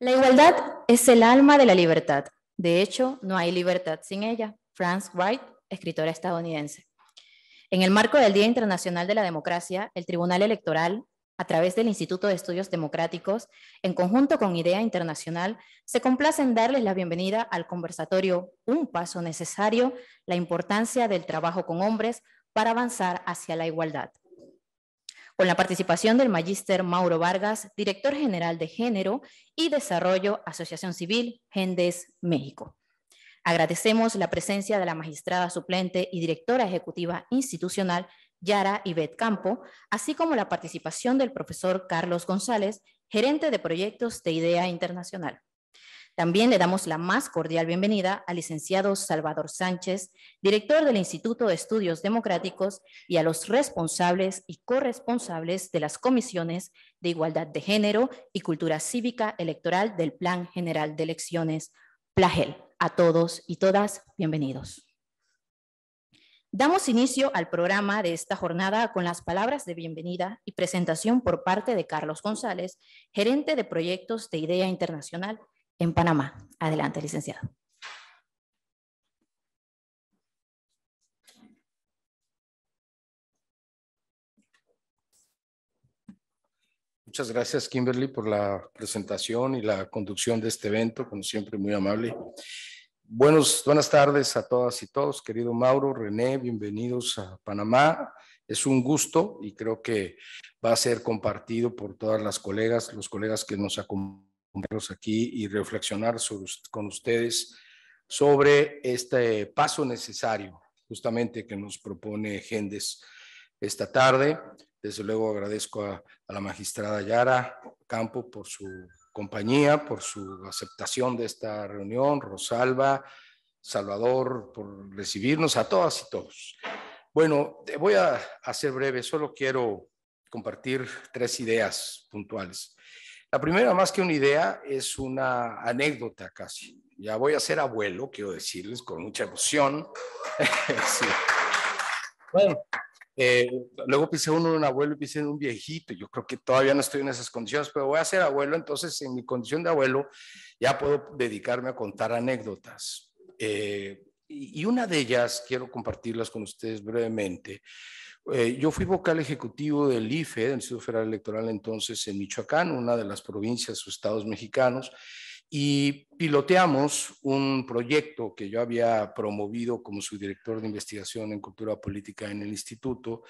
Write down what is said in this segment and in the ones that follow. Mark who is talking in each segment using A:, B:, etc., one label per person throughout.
A: La igualdad es el alma de la
B: libertad. De hecho, no hay libertad sin ella. Franz Wright, escritora estadounidense. En el marco del Día Internacional de la Democracia, el Tribunal Electoral, a través del Instituto de Estudios Democráticos, en conjunto con Idea Internacional, se complace en darles la bienvenida al conversatorio Un Paso Necesario, la importancia del trabajo con hombres para avanzar hacia la igualdad con la participación del magíster Mauro Vargas, director general de Género y Desarrollo Asociación Civil Gendes México. Agradecemos la presencia de la magistrada suplente y directora ejecutiva institucional Yara Ibet Campo, así como la participación del profesor Carlos González, gerente de proyectos de IDEA Internacional. También le damos la más cordial bienvenida al licenciado Salvador Sánchez, director del Instituto de Estudios Democráticos, y a los responsables y corresponsables de las comisiones de Igualdad de Género y Cultura Cívica Electoral del Plan General de Elecciones, Plagel. A todos y todas, bienvenidos. Damos inicio al programa de esta jornada con las palabras de bienvenida y presentación por parte de Carlos González, gerente de proyectos de Idea Internacional en Panamá. Adelante,
A: licenciado.
C: Muchas gracias, Kimberly, por la presentación y la conducción de este evento, como siempre, muy amable. Buenos, buenas tardes a todas y todos, querido Mauro, René, bienvenidos a Panamá. Es un gusto y creo que va a ser compartido por todas las colegas, los colegas que nos acompañan aquí y reflexionar con ustedes sobre este paso necesario justamente que nos propone Gendes esta tarde. Desde luego agradezco a, la magistrada Yara Campo por su compañía, por su aceptación de esta reunión, Rosalba, Salvador por recibirnos, a todas y todos. Bueno, voy a, a ser breve, solo quiero compartir tres ideas puntuales. La primera, más que una idea, es una anécdota casi. Ya voy a ser abuelo, quiero decirles, con mucha emoción. Bueno, eh, luego pisé uno en un abuelo y pensé en un viejito. Yo creo que todavía no estoy en esas condiciones, pero voy a ser abuelo, entonces en mi condición de abuelo ya puedo dedicarme a contar anécdotas. Eh, y una de ellas quiero compartirlas con ustedes brevemente. Eh, yo fui vocal ejecutivo del IFE, del Instituto Federal Electoral entonces en Michoacán, una de las provincias o estados mexicanos, y piloteamos un proyecto que yo había promovido como su director de investigación en cultura política en el instituto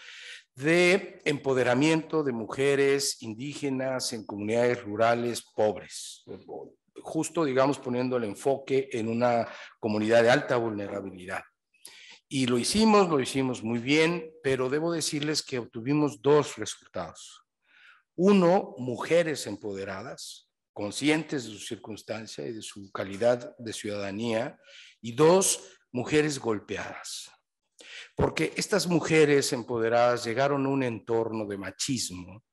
C: de empoderamiento de mujeres indígenas en comunidades rurales pobres, justo digamos poniendo el enfoque en una comunidad de alta vulnerabilidad. Y lo hicimos, lo hicimos muy bien, pero debo decirles que obtuvimos dos resultados. Uno, mujeres empoderadas, conscientes de su circunstancia y de su calidad de ciudadanía. Y dos, mujeres golpeadas. Porque estas mujeres empoderadas llegaron a un entorno de machismo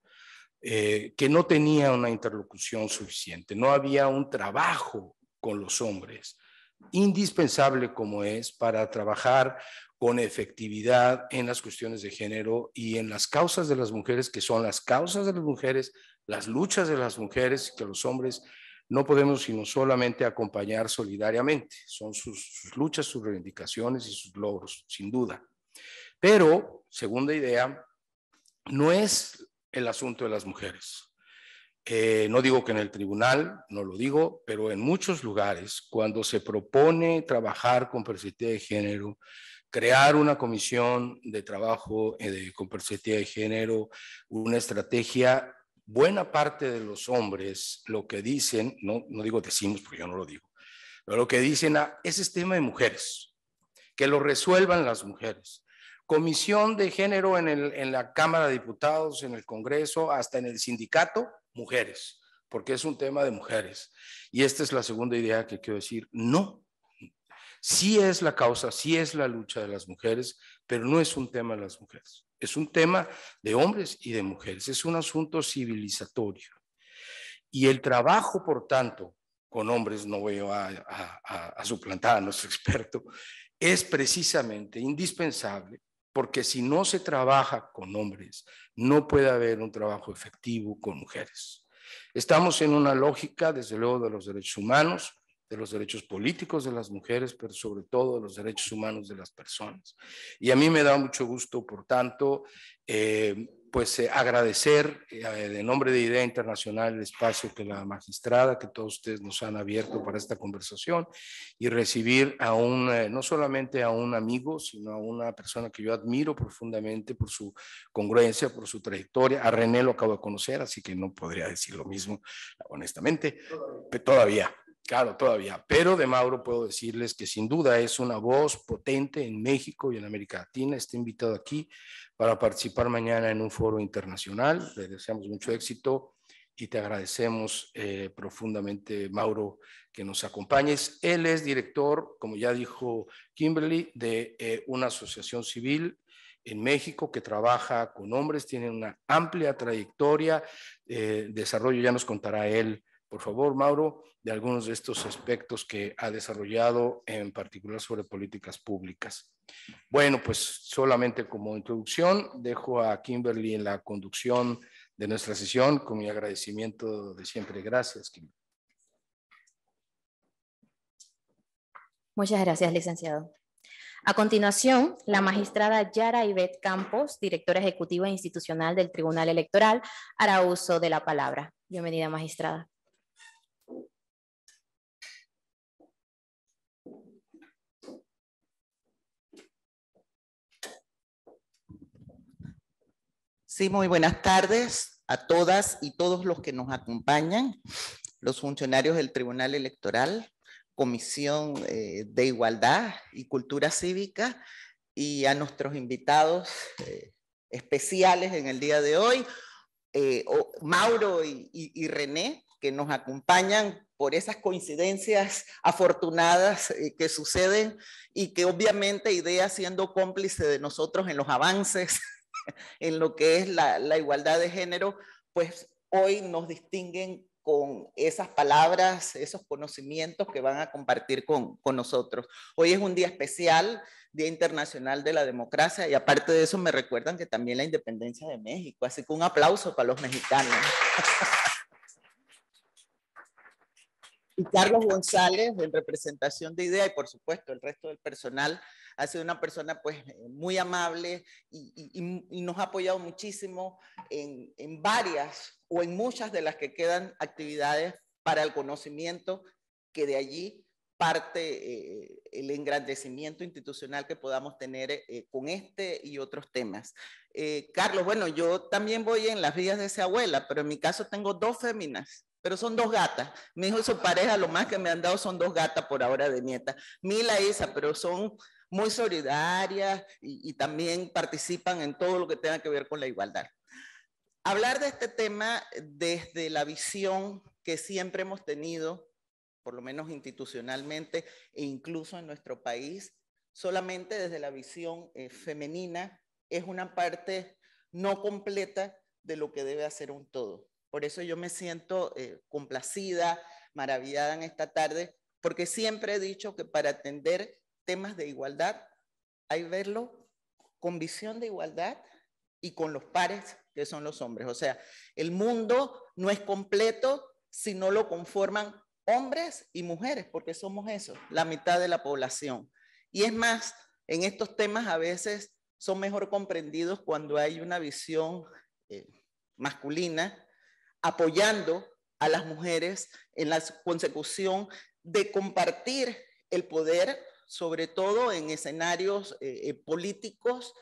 C: eh, que no tenía una interlocución suficiente, no había un trabajo con los hombres indispensable como es para trabajar con efectividad en las cuestiones de género y en las causas de las mujeres, que son las causas de las mujeres, las luchas de las mujeres, que los hombres no podemos sino solamente acompañar solidariamente. Son sus, sus luchas, sus reivindicaciones y sus logros, sin duda. Pero, segunda idea, no es el asunto de las mujeres. Eh, no digo que en el tribunal, no lo digo, pero en muchos lugares, cuando se propone trabajar con perspectiva de género, crear una comisión de trabajo eh, de, con perspectiva de género, una estrategia, buena parte de los hombres lo que dicen, no, no digo decimos porque yo no lo digo, pero lo que dicen es ah, este es tema de mujeres, que lo resuelvan las mujeres. Comisión de género en, el, en la Cámara de Diputados, en el Congreso, hasta en el sindicato, mujeres, porque es un tema de mujeres. Y esta es la segunda idea que quiero decir, no. Sí es la causa, sí es la lucha de las mujeres, pero no es un tema de las mujeres. Es un tema de hombres y de mujeres, es un asunto civilizatorio. Y el trabajo, por tanto, con hombres, no voy a, suplantar a nuestro experto, es precisamente indispensable porque si no se trabaja con hombres, no puede haber un trabajo efectivo con mujeres. Estamos en una lógica, desde luego, de los derechos humanos, de los derechos políticos de las mujeres, pero sobre todo de los derechos humanos de las personas. Y a mí me da mucho gusto, por tanto, eh, pues eh, agradecer de eh, en nombre de Idea Internacional el espacio que la magistrada, que todos ustedes nos han abierto para esta conversación y recibir a un, eh, no solamente a un amigo, sino a una persona que yo admiro profundamente por su congruencia, por su trayectoria. A René lo acabo de conocer, así que no podría decir lo mismo, honestamente, todavía. Claro, todavía. Pero de Mauro puedo decirles que sin duda es una voz potente en México y en América Latina. Está invitado aquí para participar mañana en un foro internacional. Le deseamos mucho éxito y te agradecemos eh, profundamente, Mauro, que nos acompañes. Él es director, como ya dijo Kimberly, de eh, una asociación civil en México que trabaja con hombres, tiene una amplia trayectoria, eh, desarrollo, ya nos contará él por favor, Mauro, de algunos de estos aspectos que ha desarrollado, en particular sobre políticas públicas. Bueno, pues solamente como introducción, dejo a Kimberly en la conducción de nuestra sesión con mi agradecimiento de siempre. Gracias, Kimberly.
B: Muchas gracias, licenciado. A continuación, la magistrada Yara Ivette Campos, directora ejecutiva institucional del Tribunal Electoral, hará uso de la palabra. Bienvenida, magistrada.
D: Sí, muy buenas tardes a todas y todos los que nos acompañan, los funcionarios del Tribunal Electoral, Comisión eh, de Igualdad y Cultura Cívica y a nuestros invitados eh, especiales en el día de hoy, eh, Mauro y, y René, que nos acompañan por esas coincidencias afortunadas que suceden y que obviamente IDEA siendo cómplice de nosotros en los avances en lo que es la, igualdad de género, pues hoy nos distinguen con esas palabras, esos conocimientos que van a compartir con, con, nosotros. Hoy es un día especial, Día Internacional de la Democracia, y aparte de eso me recuerdan que también la independencia de México, así que un aplauso para los mexicanos. Y Carlos González, en representación de IDEA, y por supuesto el resto del personal ha sido una persona pues muy amable y, nos ha apoyado muchísimo en, varias o en muchas de las que quedan actividades para el conocimiento que de allí parte eh, el engrandecimiento institucional que podamos tener eh, con este y otros temas. Eh, Carlos, bueno, yo también voy en las vías de esa abuela, pero en mi caso tengo dos féminas, pero son dos gatas. Mi hijo y su pareja, lo más que me han dado son dos gatas por ahora de nieta. Mila y e Isa, pero son muy solidarias y, también participan en todo lo que tenga que ver con la igualdad. Hablar de este tema desde la visión que siempre hemos tenido, por lo menos institucionalmente e incluso en nuestro país, solamente desde la visión eh, femenina, es una parte no completa de lo que debe hacer un todo. Por eso yo me siento eh, complacida, maravillada en esta tarde, porque siempre he dicho que para atender temas de igualdad, hay verlo con visión de igualdad y con los pares que son los hombres. O sea, el mundo no es completo si no lo conforman hombres y mujeres, porque somos eso, la mitad de la población. Y es más, en estos temas a veces son mejor comprendidos cuando hay una visión eh, masculina apoyando a las mujeres en la consecución de compartir el poder sobre todo en escenarios eh, eh, políticos,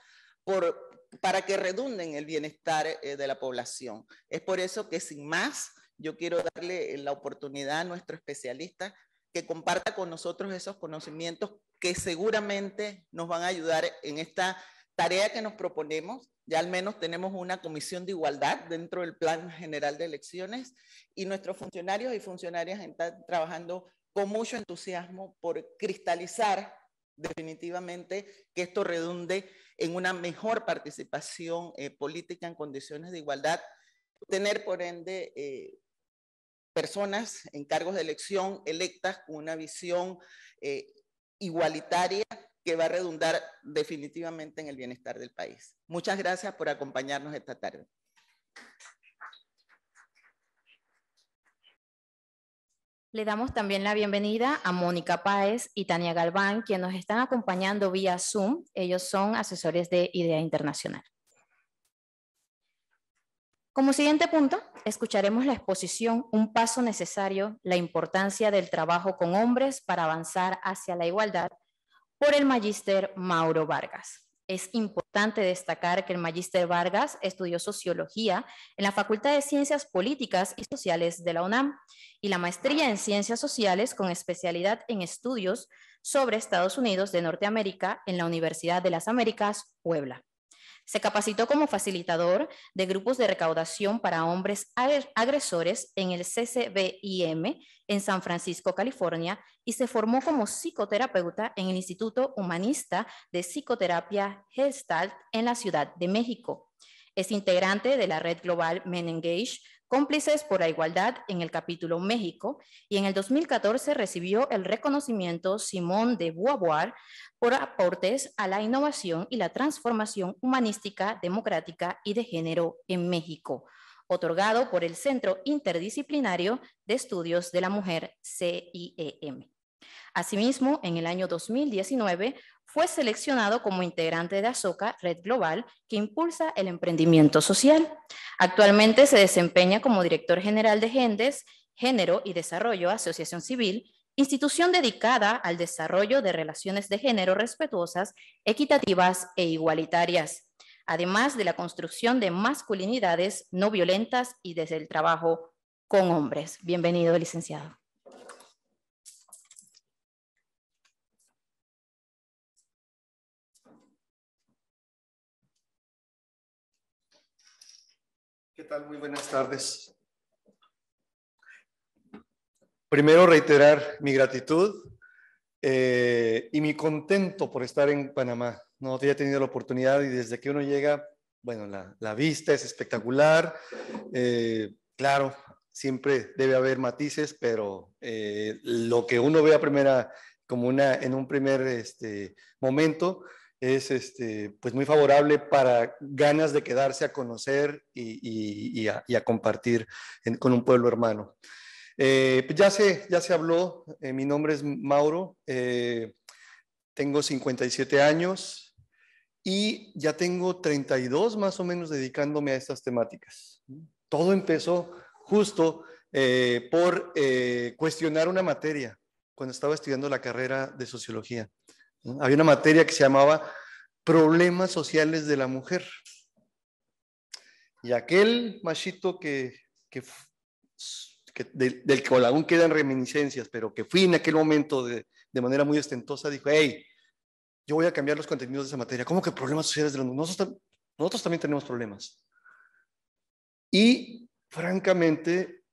D: para que redunden el bienestar eh, de la población. Es por eso que sin más, yo quiero darle la oportunidad a nuestro especialista que comparta con nosotros esos conocimientos que seguramente nos van a ayudar en esta tarea que nos proponemos. Ya al menos tenemos una comisión de igualdad dentro del Plan General de Elecciones y nuestros funcionarios y funcionarias están trabajando con mucho entusiasmo por cristalizar definitivamente que esto redunde en una mejor participación eh, política en condiciones de igualdad, tener por ende eh, personas en cargos de elección electas con una visión eh, igualitaria que va a redundar definitivamente en el bienestar del país. Muchas gracias por acompañarnos esta tarde.
B: Le damos también la bienvenida a Mónica Páez y Tania Galván, quienes nos están acompañando vía Zoom. Ellos son asesores de IDEA Internacional. Como siguiente punto, escucharemos la exposición Un paso necesario, la importancia del trabajo con hombres para avanzar hacia la igualdad, por el magíster Mauro Vargas. Es importante destacar que el magíster Vargas estudió sociología en la Facultad de Ciencias Políticas y Sociales de la UNAM y la maestría en Ciencias Sociales con especialidad en estudios sobre Estados Unidos de Norteamérica en la Universidad de las Américas, Puebla. Se capacitó como facilitador de grupos de recaudación para hombres agresores en el CCBIM en San Francisco, California, y se formó como psicoterapeuta en el Instituto Humanista de Psicoterapia Gestalt en la Ciudad de México. Es integrante de la red global Men Engage, Cómplices por la Igualdad en el capítulo México y en el 2014 recibió el reconocimiento Simón de Beauvoir por aportes a la innovación y la transformación humanística, democrática y de género en México, otorgado por el Centro Interdisciplinario de Estudios de la Mujer CIEM. Asimismo, en el año 2019 fue seleccionado como integrante de Azoka Red Global, que impulsa el emprendimiento social. Actualmente se desempeña como director general de Gendes, Género y Desarrollo, Asociación Civil, institución dedicada al desarrollo de relaciones de género respetuosas, equitativas e igualitarias, además de la construcción de masculinidades no violentas y desde el trabajo
A: con hombres. Bienvenido, licenciado. ¿Qué tal? Muy buenas tardes.
E: Primero, reiterar mi gratitud eh, y mi contento por estar en Panamá. No había tenido la oportunidad y desde que uno llega, bueno, la, vista es espectacular. Eh, claro, siempre debe haber matices, pero eh, lo que uno ve a primera, como una, en un primer este, momento, es este, pues muy favorable para ganas de quedarse a conocer y, a, compartir con un pueblo hermano. Eh, pues, ya, se, ya se habló, eh, mi nombre es Mauro, eh, tengo 57 años y ya tengo 32 más o menos dedicándome a estas temáticas. Todo empezó justo por cuestionar una materia cuando estaba estudiando la carrera de sociología. Había una materia que se llamaba Problemas Sociales de la Mujer. Y aquel machito que, del, del que aún quedan reminiscencias, pero que fui en aquel momento de, manera muy ostentosa, dijo, hey, yo voy a cambiar los contenidos de esa materia. ¿Cómo que problemas sociales de la mujer? Nosotros, también tenemos problemas. Y francamente,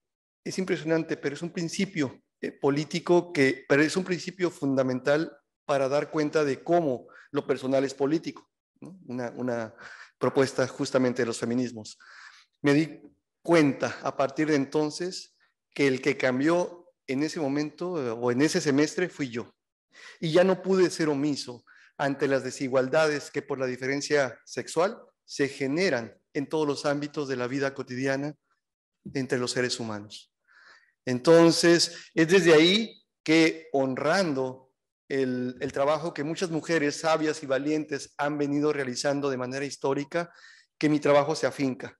E: es impresionante, pero es un principio eh, político que, pero es un principio fundamental para dar cuenta de cómo lo personal es político, una, una, propuesta justamente de los feminismos. Me di cuenta a partir de entonces que el que cambió en ese momento o en ese semestre fui yo. Y ya no pude ser omiso ante las desigualdades que por la diferencia sexual se generan en todos los ámbitos de la vida cotidiana entre los seres humanos. Entonces, es desde ahí que honrando el, trabajo que muchas mujeres sabias y valientes han venido realizando de manera histórica, que mi trabajo se afinca.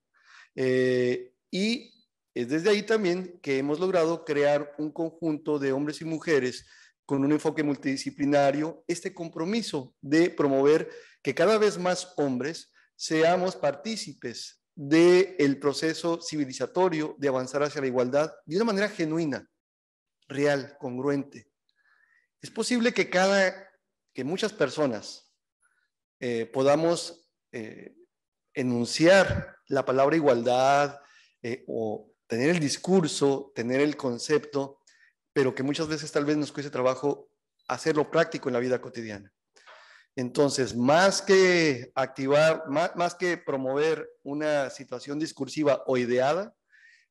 E: Eh, y es desde ahí también que hemos logrado crear un conjunto de hombres y mujeres con un enfoque multidisciplinario, este compromiso de promover que cada vez más hombres seamos partícipes del el proceso civilizatorio de avanzar hacia la igualdad de una manera genuina, real, congruente, es posible que cada, que muchas personas eh, podamos eh, enunciar la palabra igualdad eh, o tener el discurso, tener el concepto, pero que muchas veces tal vez nos cueste trabajo hacerlo práctico en la vida cotidiana. Entonces, más que activar, más, más que promover una situación discursiva o ideada,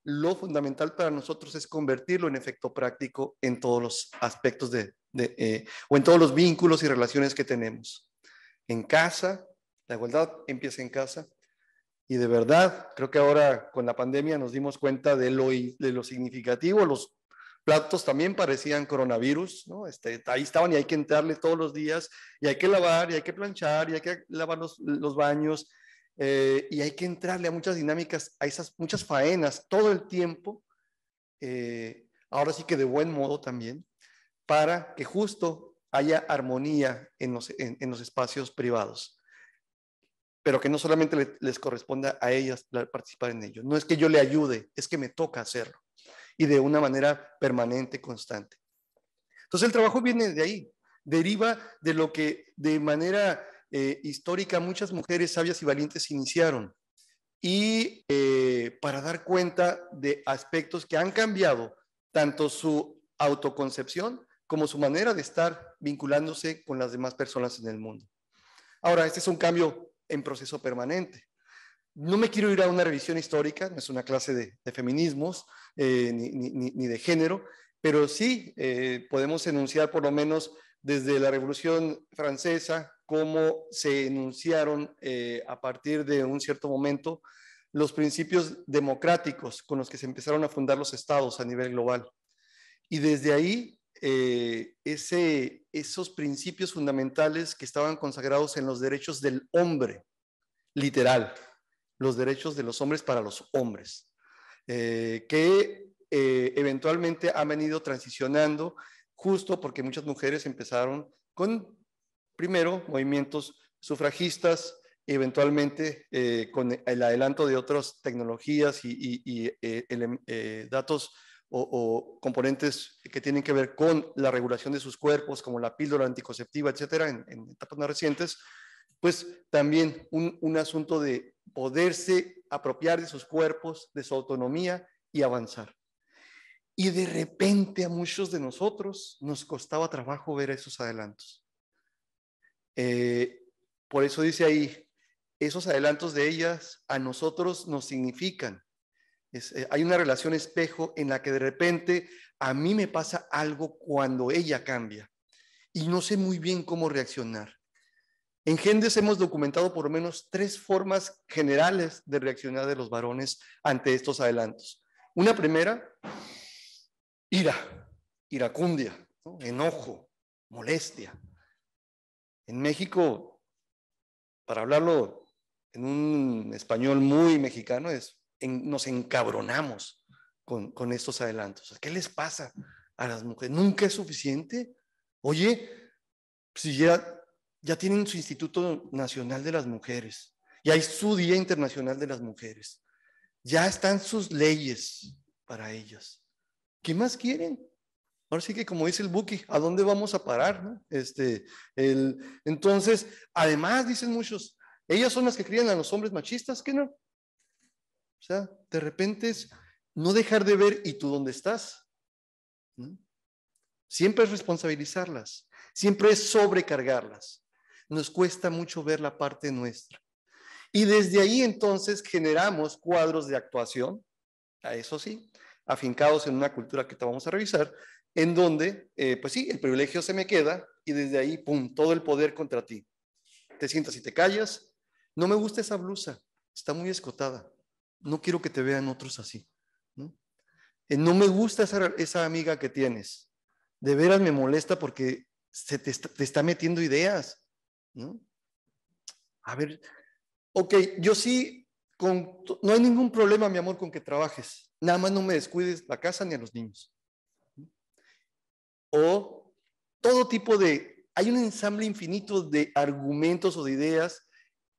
E: lo fundamental para nosotros es convertirlo en efecto práctico en todos los aspectos de, eh, o en todos los vínculos y relaciones que tenemos. En casa, la igualdad empieza en casa. Y de verdad, creo que ahora con la pandemia nos dimos cuenta de lo, de lo significativo. Los platos también parecían coronavirus, ¿no? Este, ahí estaban y hay que entrarle todos los días y hay que lavar y hay que planchar y hay que lavar los, baños eh, y hay que entrarle a muchas dinámicas, a esas muchas faenas todo el tiempo. Eh, ahora sí que de buen modo también para que justo haya armonía en los, espacios privados pero que no solamente les corresponda a ellas participar en ello. No es que yo le ayude, es que me toca hacerlo y de una manera permanente, constante. Entonces el trabajo viene de ahí, deriva de lo que de manera eh, histórica muchas mujeres sabias y valientes iniciaron y eh, para dar cuenta de aspectos que han cambiado tanto su autoconcepción como su manera de estar vinculándose con las demás personas en el mundo. Ahora, este es un cambio en proceso permanente. No me quiero ir a una revisión histórica, no es una clase de, feminismos eh, ni, de género, pero sí eh, podemos enunciar por lo menos desde la Revolución Francesa cómo se enunciaron eh, a partir de un cierto momento los principios democráticos con los que se empezaron a fundar los estados a nivel global. Y desde ahí eh, ese, esos principios fundamentales que estaban consagrados en los derechos del hombre, literal, los derechos de los hombres para los hombres, eh, que eh, eventualmente han venido transicionando justo porque muchas mujeres empezaron con, primero, movimientos sufragistas, eventualmente con el adelanto de otras tecnologías y, datos o, componentes que tienen que ver con la regulación de sus cuerpos, como la píldora anticonceptiva, etcétera, en, etapas más recientes, pues también un, asunto de poderse apropiar de sus cuerpos, de su autonomía y avanzar. Y de repente a muchos de nosotros nos costaba trabajo ver esos adelantos. Eh, por eso dice ahí, esos adelantos de ellas a nosotros nos significan eh, hay una relación espejo en la que de repente a mí me pasa algo cuando ella cambia y no sé muy bien cómo reaccionar. En Gendes hemos documentado por lo menos tres formas generales de reaccionar de los varones ante estos adelantos. Una primera, ira, iracundia, enojo, molestia. En México, para hablarlo en un español muy mexicano, es nos encabronamos con, estos adelantos. ¿Qué les pasa a las mujeres? ¿Nunca es suficiente? Oye, pues, si ya, ya tienen su Instituto Nacional de las Mujeres, y hay su Día Internacional de las Mujeres, ya están sus leyes para ellas. ¿Qué más quieren? Ahora sí que como dice el Buki, ¿a dónde vamos a parar? Este, el, entonces, además, dicen muchos, ellas son las que crían a los hombres machistas, ¿qué no? O sea, de repente es no dejar de ver y tú dónde estás. Siempre es responsabilizarlas, siempre es sobrecargarlas. Nos cuesta mucho ver la parte nuestra. Y desde ahí entonces generamos cuadros de actuación, a eso sí, afincados en una cultura que te vamos a revisar, en donde, eh, pues sí, el privilegio se me queda y desde ahí, ¡pum!, todo el poder contra ti. Te sientas y te callas. No me gusta esa blusa, está muy escotada no quiero que te vean otros así. No, eh, no me gusta esa, esa, amiga que tienes. De veras me molesta porque se te, está, metiendo ideas. ¿no? A ver, ok, yo sí, no hay ningún problema, mi amor, con que trabajes. Nada más no me descuides la casa ni a los niños. O todo tipo de, hay un ensamble infinito de argumentos o de ideas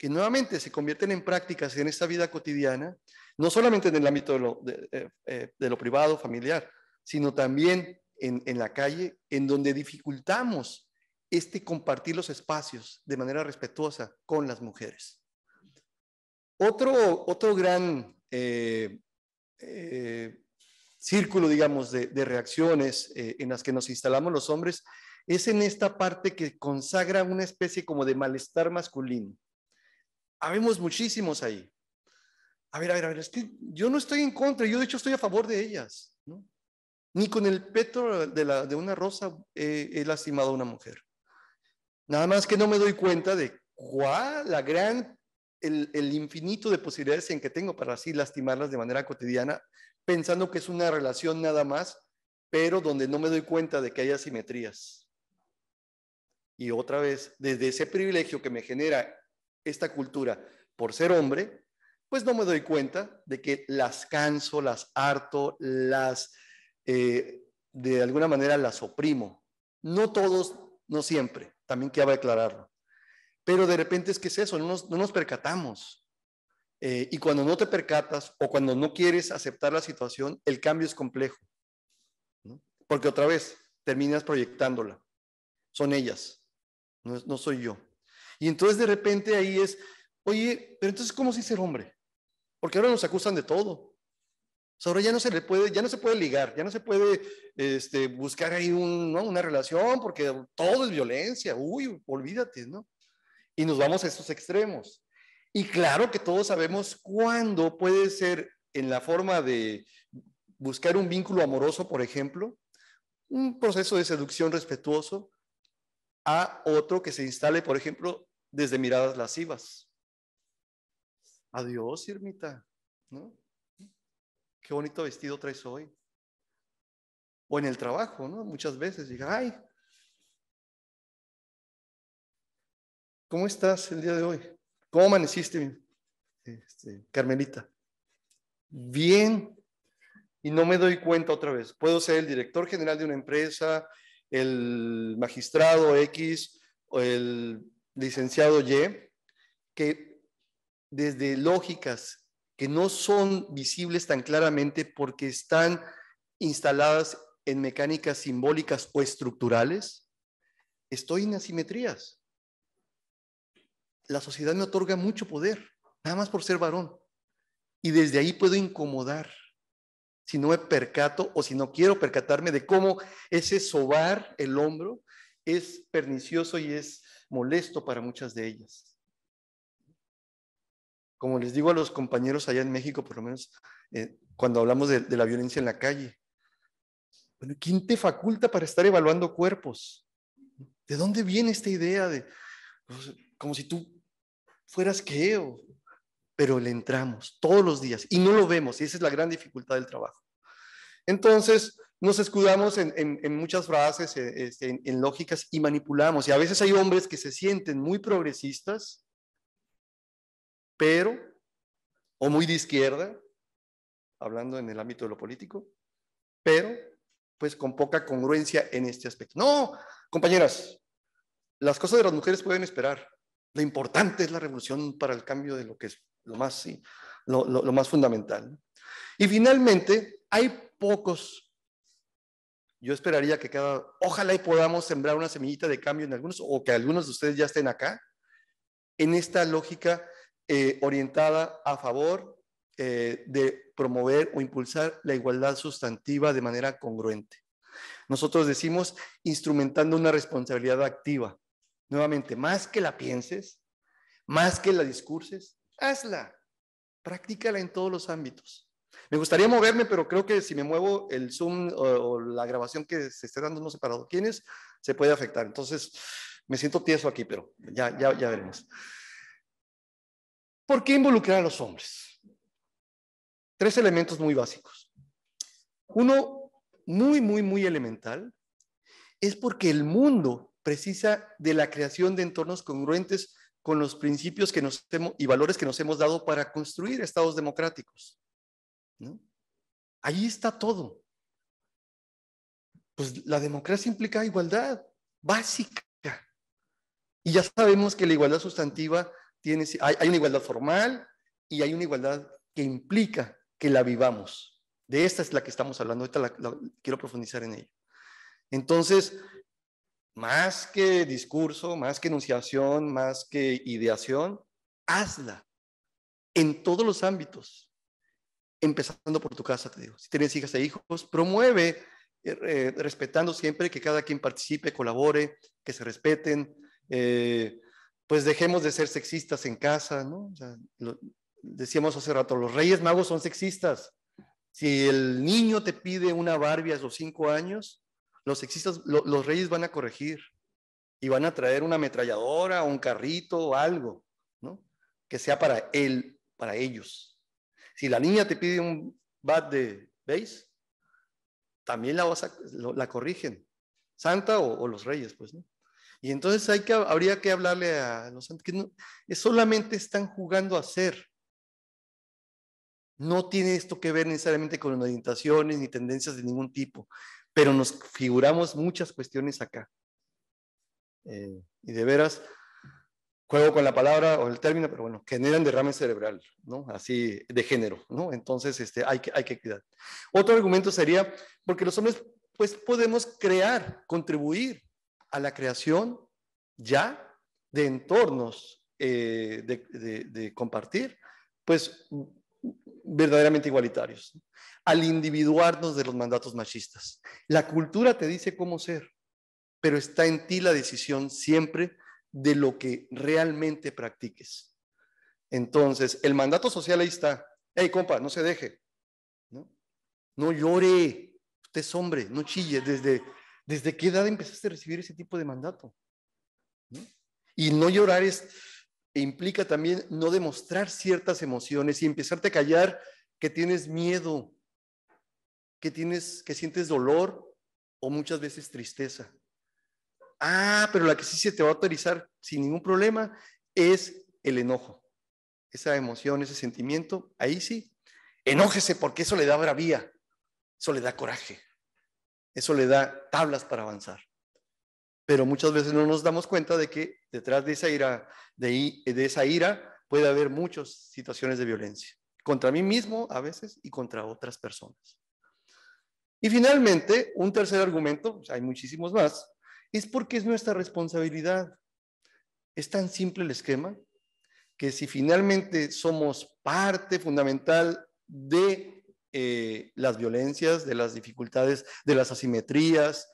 E: que nuevamente se convierten en prácticas en esta vida cotidiana, no solamente en el ámbito de lo, eh, eh, privado, familiar, sino también en, la calle, en donde dificultamos este compartir los espacios de manera respetuosa con las mujeres. Otro, otro gran eh, círculo, digamos, de reacciones en las que nos instalamos los hombres es en esta parte que consagra una especie como de malestar masculino. Habemos muchísimos ahí. A ver, a ver, a ver, es que yo no estoy en contra, yo de hecho estoy a favor de ellas, ¿no? Ni con el petro de, la, de una rosa he lastimado a una mujer. Nada más que no me doy cuenta de cuál la gran, el, el infinito de posibilidades en que tengo para así lastimarlas de manera cotidiana, pensando que es una relación nada más, pero donde no me doy cuenta de que hay asimetrías. Y otra vez, desde ese privilegio que me genera esta cultura por ser hombre, pues no me doy cuenta de que las canso, las harto, las, eh, de alguna manera las oprimo. No todos, no siempre, también queda aclararlo. Pero de repente es que es eso, no nos, percatamos. Eh, y cuando no te percatas o cuando no quieres aceptar la situación, el cambio es complejo. Porque otra vez terminas proyectándola. Son ellas, no soy yo. Y entonces de repente ahí es, oye, pero entonces ¿cómo se hizo el hombre? Porque ahora nos acusan de todo. ahora ya no se le puede, ya no se puede ligar, ya no se puede este, buscar ahí una relación porque todo es violencia. Uy, olvídate, ¿no? Y nos vamos a estos extremos. Y claro que todos sabemos cuándo puede ser en la forma de buscar un vínculo amoroso, por ejemplo, un proceso de seducción respetuoso a otro que se instale, por ejemplo, desde miradas lascivas. Adiós, irmita. ¿no? Qué bonito vestido traes hoy. O en el trabajo, ¿no? Muchas veces diga, ay, ¿cómo estás el día de hoy? ¿Cómo amaneciste, este, Carmelita? Bien. Y no me doy cuenta otra vez. Puedo ser el director general de una empresa, el magistrado X, o el licenciado Ye, que desde lógicas que no son visibles tan claramente porque están instaladas en mecánicas simbólicas o estructurales, estoy en asimetrías. La sociedad me otorga mucho poder, nada más por ser varón. Y desde ahí puedo incomodar si no me percato o si no quiero percatarme de cómo ese sobar el hombro es pernicioso y es molesto para muchas de ellas. Como les digo a los compañeros allá en México, por lo menos eh, cuando hablamos de, la violencia en la calle, bueno, ¿quién te faculta para estar evaluando cuerpos? ¿De dónde viene esta idea de pues, como si tú fueras qué? pero le entramos todos los días y no lo vemos y esa es la gran dificultad del trabajo. Entonces, nos escudamos en, muchas frases, eh, este, en, lógicas y manipulamos. Y a veces hay hombres que se sienten muy progresistas, pero, o muy de izquierda, hablando en el ámbito de lo político, pero pues con poca congruencia en este aspecto. No, compañeras, las cosas de las mujeres pueden esperar. Lo importante es la revolución para el cambio de lo que es lo más, sí, lo más fundamental. Y finalmente, hay pocos yo esperaría que cada, ojalá y podamos sembrar una semillita de cambio en algunos, o que algunos de ustedes ya estén acá, en esta lógica eh, orientada a favor eh, de promover o impulsar la igualdad sustantiva de manera congruente. Nosotros decimos instrumentando una responsabilidad activa. Nuevamente, más que la pienses, más que la discurses, hazla, practícala en todos los ámbitos. Me gustaría moverme, pero creo que si me muevo el Zoom o, la grabación que se esté dando, no sé para quién se puede afectar. Entonces, me siento tieso aquí, pero ya, ya, veremos. ¿Por qué involucrar a los hombres? Tres elementos muy básicos. Uno, muy, muy, muy elemental, es porque el mundo precisa de la creación de entornos congruentes con los principios que nos y valores que nos hemos dado para construir estados democráticos. ¿no? Ahí está todo. Pues la democracia implica igualdad básica. Y ya sabemos que la igualdad sustantiva tiene, hay, una igualdad formal y hay una igualdad que implica que la vivamos. De esta es la que estamos hablando, ahorita quiero profundizar en ella. Entonces, más que discurso, más que enunciación, más que ideación, hazla en todos los ámbitos empezando por tu casa, te digo. Si tienes hijas e hijos, promueve eh, respetando siempre que cada quien participe, colabore, que se respeten. Eh, pues dejemos de ser sexistas en casa, ¿no? decíamos hace rato, los reyes magos son sexistas. Si el niño te pide una Barbie a los cinco años, los sexistas, los reyes van a corregir y van a traer una ametralladora, un carrito o algo, ¿no? Que sea para él, para ellos. Si la niña te pide un bat de base, también la, la corrigen. Santa o, los reyes, pues, ¿no? Y entonces que, habría que hablarle a los santos que solamente están jugando a ser. No tiene esto que ver necesariamente con orientaciones ni tendencias de ningún tipo, pero nos figuramos muchas cuestiones acá. Eh, y de veras, juego con la palabra o el término, pero bueno, generan derrame cerebral, ¿no? Así de género, ¿no? Entonces, este, hay, que, hay que cuidar. Otro argumento sería, porque los hombres, pues podemos crear, contribuir a la creación ya de entornos eh, de, compartir, pues verdaderamente igualitarios, al individuarnos de los mandatos machistas. La cultura te dice cómo ser, pero está en ti la decisión siempre de lo que realmente practiques. Entonces, el mandato social ahí está. Hey, compa, no se deje. No, llore. Usted es hombre, no chille. Desde, ¿Desde qué edad empezaste a recibir ese tipo de mandato? Y no llorar es, implica también no demostrar ciertas emociones y empezarte a callar que tienes miedo, que, tienes, que sientes dolor o muchas veces tristeza. Ah, pero la que sí se te va a autorizar sin ningún problema es el enojo. Esa emoción, ese sentimiento, ahí sí. Enójese porque eso le da bravía, eso le da coraje, eso le da tablas para avanzar. Pero muchas veces no nos damos cuenta de que detrás de esa ira, de esa ira puede haber muchas situaciones de violencia, contra mí mismo a veces y contra otras personas. Y finalmente, un tercer argumento, pues, hay muchísimos más, es porque es nuestra responsabilidad. Es tan simple el esquema que si finalmente somos parte fundamental de eh, las violencias, de las dificultades, de las asimetrías,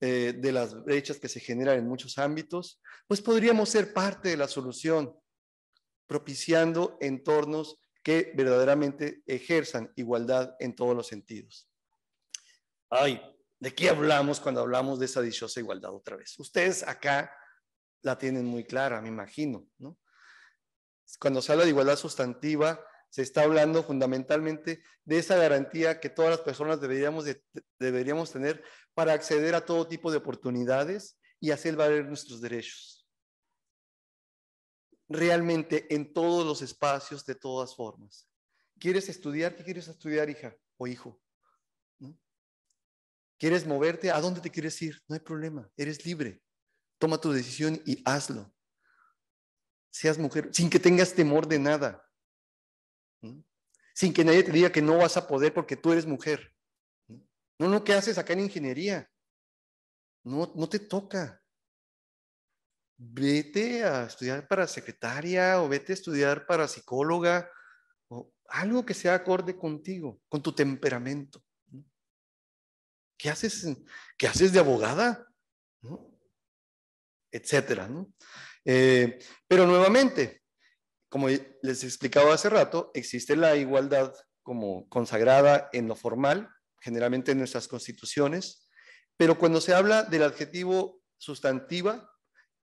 E: eh, de las brechas que se generan en muchos ámbitos, pues podríamos ser parte de la solución, propiciando entornos que verdaderamente ejerzan igualdad en todos los sentidos. Ay, ¿De qué hablamos cuando hablamos de esa dichosa igualdad otra vez? Ustedes acá la tienen muy clara, me imagino, Cuando se habla de igualdad sustantiva, se está hablando fundamentalmente de esa garantía que todas las personas deberíamos, deberíamos tener para acceder a todo tipo de oportunidades y hacer valer nuestros derechos. Realmente en todos los espacios, de todas formas. ¿Quieres estudiar? ¿Qué quieres estudiar, hija o hijo? ¿Quieres moverte? ¿A dónde te quieres ir? No hay problema, eres libre. Toma tu decisión y hazlo. Seas mujer, sin que tengas temor de nada. ¿Mm? Sin que nadie te diga que no vas a poder porque tú eres mujer. ¿Mm? No, no, ¿qué haces acá en ingeniería? No, no te toca. Vete a estudiar para secretaria o vete a estudiar para psicóloga o algo que sea acorde contigo, con tu temperamento. ¿Qué haces? ¿Qué haces de abogada? Etcétera. Eh, pero nuevamente, como les explicaba hace rato, existe la igualdad como consagrada en lo formal, generalmente en nuestras constituciones, pero cuando se habla del adjetivo sustantiva,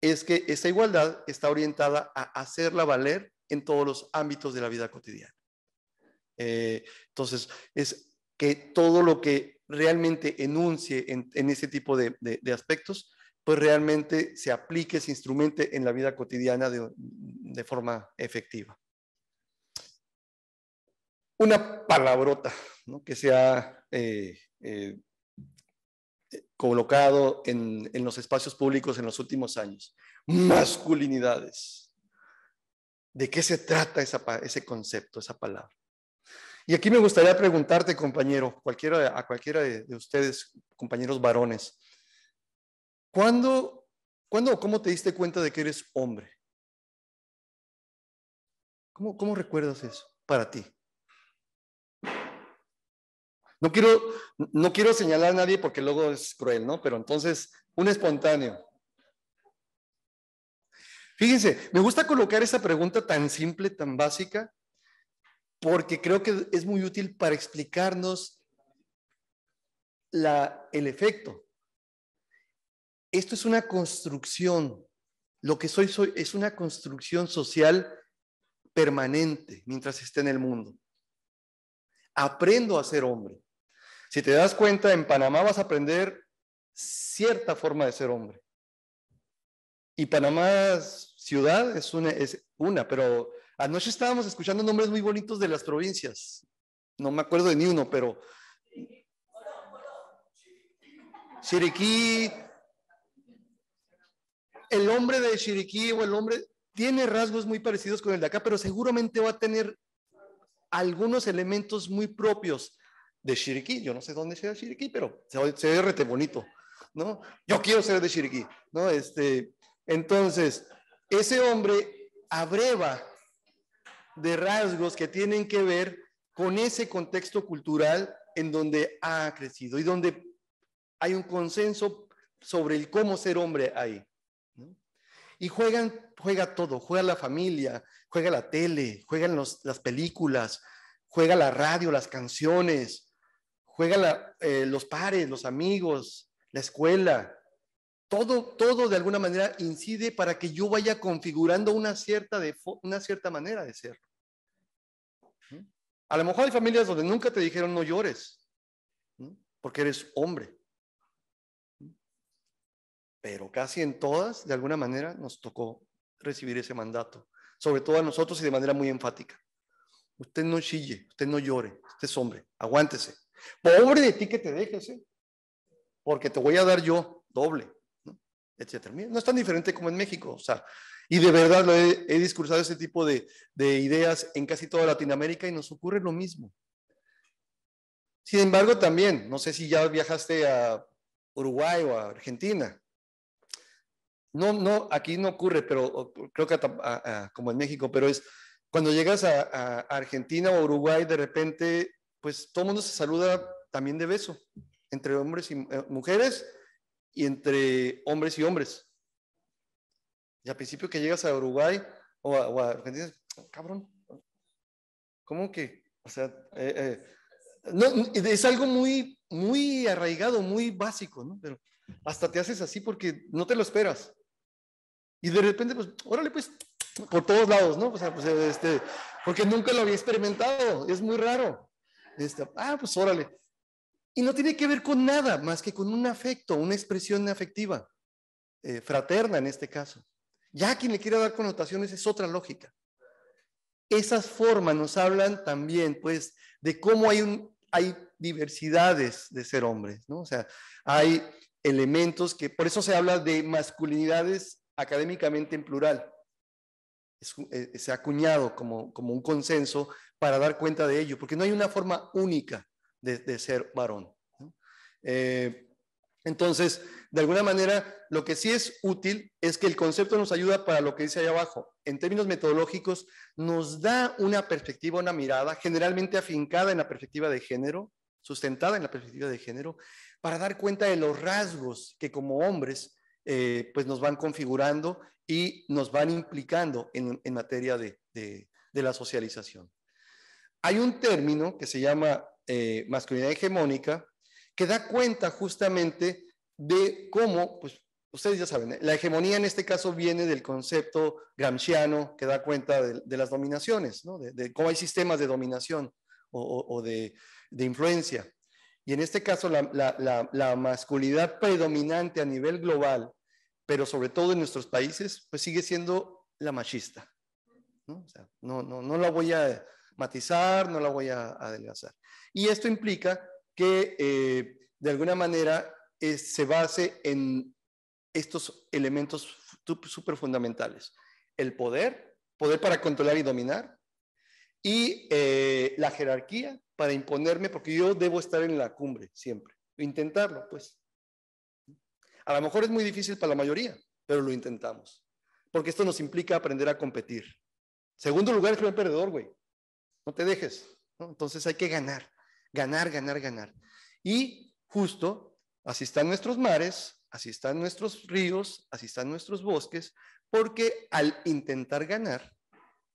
E: es que esa igualdad está orientada a hacerla valer en todos los ámbitos de la vida cotidiana. Eh, entonces, es que todo lo que realmente enuncie en, ese tipo de, aspectos, pues realmente se aplique, se instrumente en la vida cotidiana de, forma efectiva. Una palabrota que se ha eh, eh, colocado en, los espacios públicos en los últimos años, masculinidades. ¿De qué se trata ese concepto, esa palabra? Y aquí me gustaría preguntarte, compañero, a cualquiera de, ustedes, compañeros varones, ¿cuándo, o cómo te diste cuenta de que eres hombre? ¿Cómo, recuerdas eso para ti? No quiero, no quiero señalar a nadie porque luego es cruel, ¿no? Pero entonces, un espontáneo. Fíjense, me gusta colocar esa pregunta tan simple, tan básica, porque creo que es muy útil para explicarnos el efecto. Esto es una construcción, lo que soy, soy es una construcción social permanente mientras esté en el mundo. Aprendo a ser hombre. Si te das cuenta, en Panamá vas a aprender cierta forma de ser hombre. Y Panamá ciudad es una, es una, pero Anoche estábamos escuchando nombres muy bonitos de las provincias. No me acuerdo de ni uno, pero. Chiriquí. El hombre de Chiriquí o el hombre tiene rasgos muy parecidos con el de acá, pero seguramente va a tener algunos elementos muy propios de Chiriquí. Yo no sé dónde sea Chiriquí, pero se, ve rete bonito, ¿no? Yo quiero ser de Chiriquí, ¿no? Este, entonces, ese hombre abreva de rasgos que tienen que ver con ese contexto cultural en donde ha crecido y donde hay un consenso sobre el cómo ser hombre ahí. Y juegan, juega todo, juega la familia, juega la tele, juegan las películas, juega la radio, las canciones, juega eh, los pares, los amigos, la escuela, todo, todo de alguna manera incide para que yo vaya configurando una cierta, de, una cierta manera de ser. A lo mejor hay familias donde nunca te dijeron no llores, porque eres hombre. Pero casi en todas, de alguna manera, nos tocó recibir ese mandato, sobre todo a nosotros y de manera muy enfática. Usted no chille, usted no llore, usted es hombre, aguántese. Pobre de ti que te dejes, ¿eh? porque te voy a dar yo doble. No es tan diferente como en México, o sea, y de verdad he, he discursado ese tipo de, ideas en casi toda Latinoamérica y nos ocurre lo mismo. Sin embargo, también, no sé si ya viajaste a Uruguay o a Argentina. No, no, aquí no ocurre, pero creo que como en México, pero es cuando llegas a, Argentina o Uruguay, de repente, pues todo el mundo se saluda también de beso, entre hombres y eh, mujeres, y entre hombres y hombres. Y al principio que llegas a Uruguay o a, Argentina, cabrón, ¿cómo que? O sea, eh, eh, es algo muy, muy arraigado, muy básico, ¿no? Pero hasta te haces así porque no te lo esperas. Y de repente, pues, órale, pues, por todos lados, ¿no? O sea, pues, este, porque nunca lo había experimentado, es muy raro. Este, ah, pues, órale. Y no tiene que ver con nada más que con un afecto, una expresión afectiva, eh, fraterna en este caso. Ya quien le quiera dar connotaciones es otra lógica. Esas formas nos hablan también, pues, de cómo hay, hay diversidades de ser hombres, ¿no? O sea, hay elementos que, por eso se habla de masculinidades académicamente en plural. Eh, se ha acuñado como, como un consenso para dar cuenta de ello, porque no hay una forma única de, ser varón. Eh, entonces, de alguna manera, lo que sí es útil es que el concepto nos ayuda para lo que dice ahí abajo. En términos metodológicos, nos da una perspectiva, una mirada generalmente afincada en la perspectiva de género, sustentada en la perspectiva de género, para dar cuenta de los rasgos que como hombres eh, pues nos van configurando y nos van implicando en, materia de la socialización. Hay un término que se llama eh, masculinidad hegemónica, que da cuenta justamente de cómo, pues ustedes ya saben, la hegemonía en este caso viene del concepto gramsciano que da cuenta de, las dominaciones, ¿no? de, cómo hay sistemas de dominación o, de, influencia. Y en este caso la, masculinidad predominante a nivel global, pero sobre todo en nuestros países, pues sigue siendo la machista. No, no, no, no la voy a matizar, no la voy a adelgazar. Y esto implica que eh, de alguna manera se base en estos elementos súper fundamentales. El poder, poder para controlar y dominar, y eh, la jerarquía para imponerme, porque yo debo estar en la cumbre siempre. Intentarlo, pues. A lo mejor es muy difícil para la mayoría, pero lo intentamos. Porque esto nos implica aprender a competir. Segundo lugar es el perdedor, güey. No te dejes. Entonces hay que ganar ganar, ganar, ganar. Y justo, así están nuestros mares, así están nuestros ríos, así están nuestros bosques, porque al intentar ganar,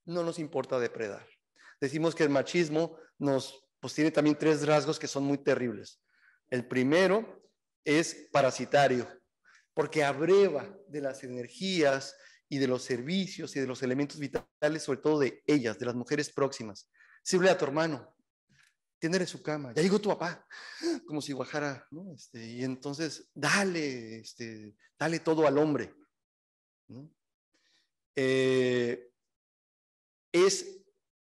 E: no nos importa depredar. Decimos que el machismo nos, pues tiene también tres rasgos que son muy terribles. El primero es parasitario, porque abreva de las energías y de los servicios y de los elementos vitales, sobre todo de ellas, de las mujeres próximas. Sirve a tu hermano, en su cama, ya llegó tu papá, como si guajara. ¿no? Este, y entonces, dale, este, dale todo al hombre. Eh, es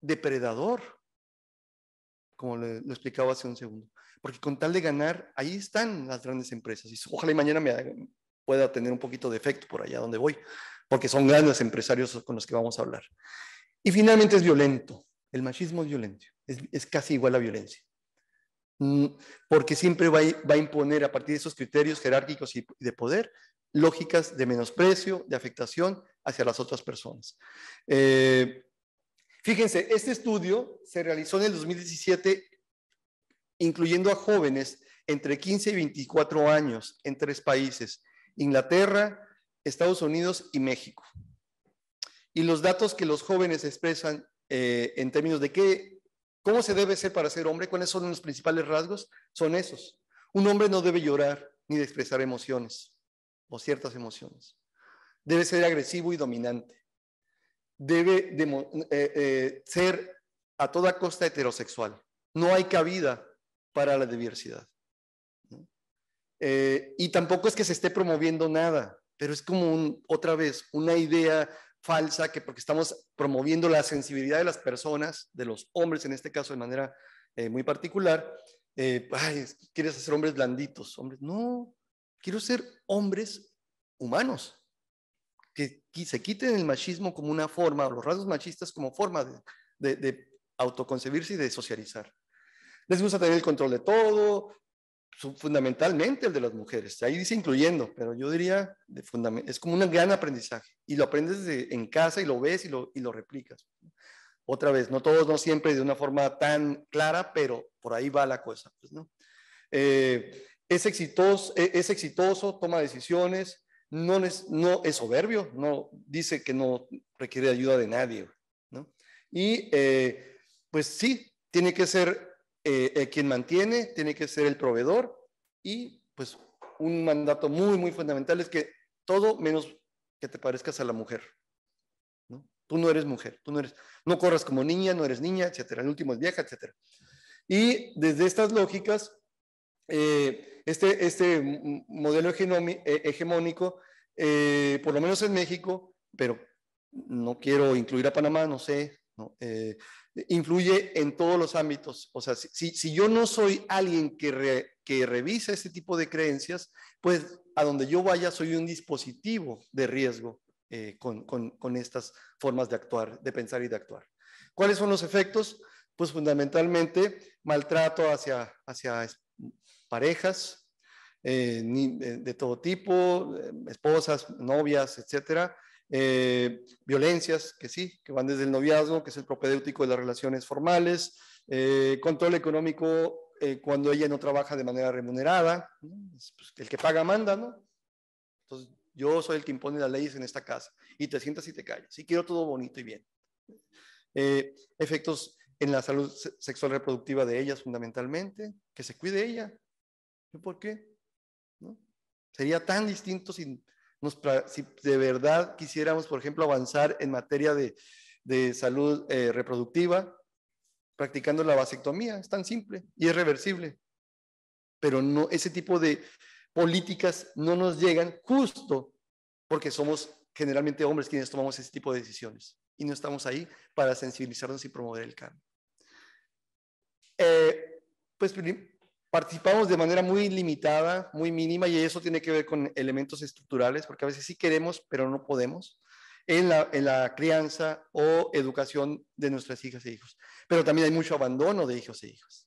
E: depredador, como lo explicaba hace un segundo, porque con tal de ganar, ahí están las grandes empresas. Y ojalá mañana me pueda tener un poquito de efecto por allá donde voy, porque son grandes empresarios con los que vamos a hablar. Y finalmente es violento, el machismo es violento es, casi igual a violencia. Mm, porque siempre va, va, a imponer a partir de esos criterios jerárquicos y de poder lógicas de menosprecio, de afectación hacia las otras personas. Eh, fíjense, este estudio se realizó en el 2017 incluyendo a jóvenes entre 15 y 24 años en tres países, Inglaterra, Estados Unidos y México. Y los datos que los jóvenes expresan eh, en términos de qué ¿Cómo se debe ser para ser hombre? ¿Cuáles son los principales rasgos? Son esos. Un hombre no debe llorar ni expresar emociones o ciertas emociones. Debe ser agresivo y dominante. Debe eh, eh, ser a toda costa heterosexual. No hay cabida para la diversidad. Eh, y tampoco es que se esté promoviendo nada, pero es como otra vez una idea falsa, que porque estamos promoviendo la sensibilidad de las personas, de los hombres en este caso de manera eh, muy particular, eh, quieres hacer hombres blanditos, hombres, no, quiero ser hombres humanos, que, se quiten el machismo como una forma, los rasgos machistas como forma de, de autoconcebirse y de socializar. Les gusta tener el control de todo, fundamentalmente el de las mujeres. Ahí dice incluyendo, pero yo diría de es como un gran aprendizaje y lo aprendes en casa y lo ves y lo, y lo replicas. Otra vez, no todos, no siempre de una forma tan clara, pero por ahí va la cosa. Pues, eh, es, exitoso, e, es, exitoso, toma decisiones, no es, no es soberbio, no dice que no requiere ayuda de nadie. Y eh, pues sí, tiene que ser eh, eh, quien mantiene tiene que ser el proveedor y pues un mandato muy, muy fundamental es que todo menos que te parezcas a la mujer. Tú no eres mujer, tú no eres, no corras como niña, no eres niña, etcétera. El último es vieja, etcétera. Y desde estas lógicas, eh, este, este modelo hegemónico, por lo menos en México, pero no quiero incluir a Panamá, no sé, no, influye en todos los ámbitos. O sea, si, yo no soy alguien que, revisa este tipo de creencias, pues a donde yo vaya soy un dispositivo de riesgo eh, con, estas formas de actuar, de pensar y de actuar. ¿Cuáles son los efectos? Pues fundamentalmente maltrato hacia, parejas eh, eh, de todo tipo, esposas, novias, etcétera, eh, violencias, que sí, que van desde el noviazgo, que es el propedéutico de las relaciones formales, eh, control económico eh, cuando ella no trabaja de manera remunerada, pues, el que paga manda, ¿no? Entonces, yo soy el que impone las leyes en esta casa y te sientas y te callas y quiero todo bonito y bien. efectos en la salud sexual reproductiva de ellas fundamentalmente, que se cuide ella. ¿Por qué? ¿No? Sería tan distinto sin si de verdad quisiéramos, por ejemplo, avanzar en materia de, salud eh, reproductiva, practicando la vasectomía, es tan simple y es reversible. Pero no, ese tipo de políticas no nos llegan justo porque somos generalmente hombres quienes tomamos ese tipo de decisiones y no estamos ahí para sensibilizarnos y promover el cambio. Eh, pues participamos de manera muy limitada, muy mínima, y eso tiene que ver con elementos estructurales, porque a veces sí queremos, pero no podemos, en la, crianza o educación de nuestras hijas e hijos. Pero también hay mucho abandono de hijos e hijos.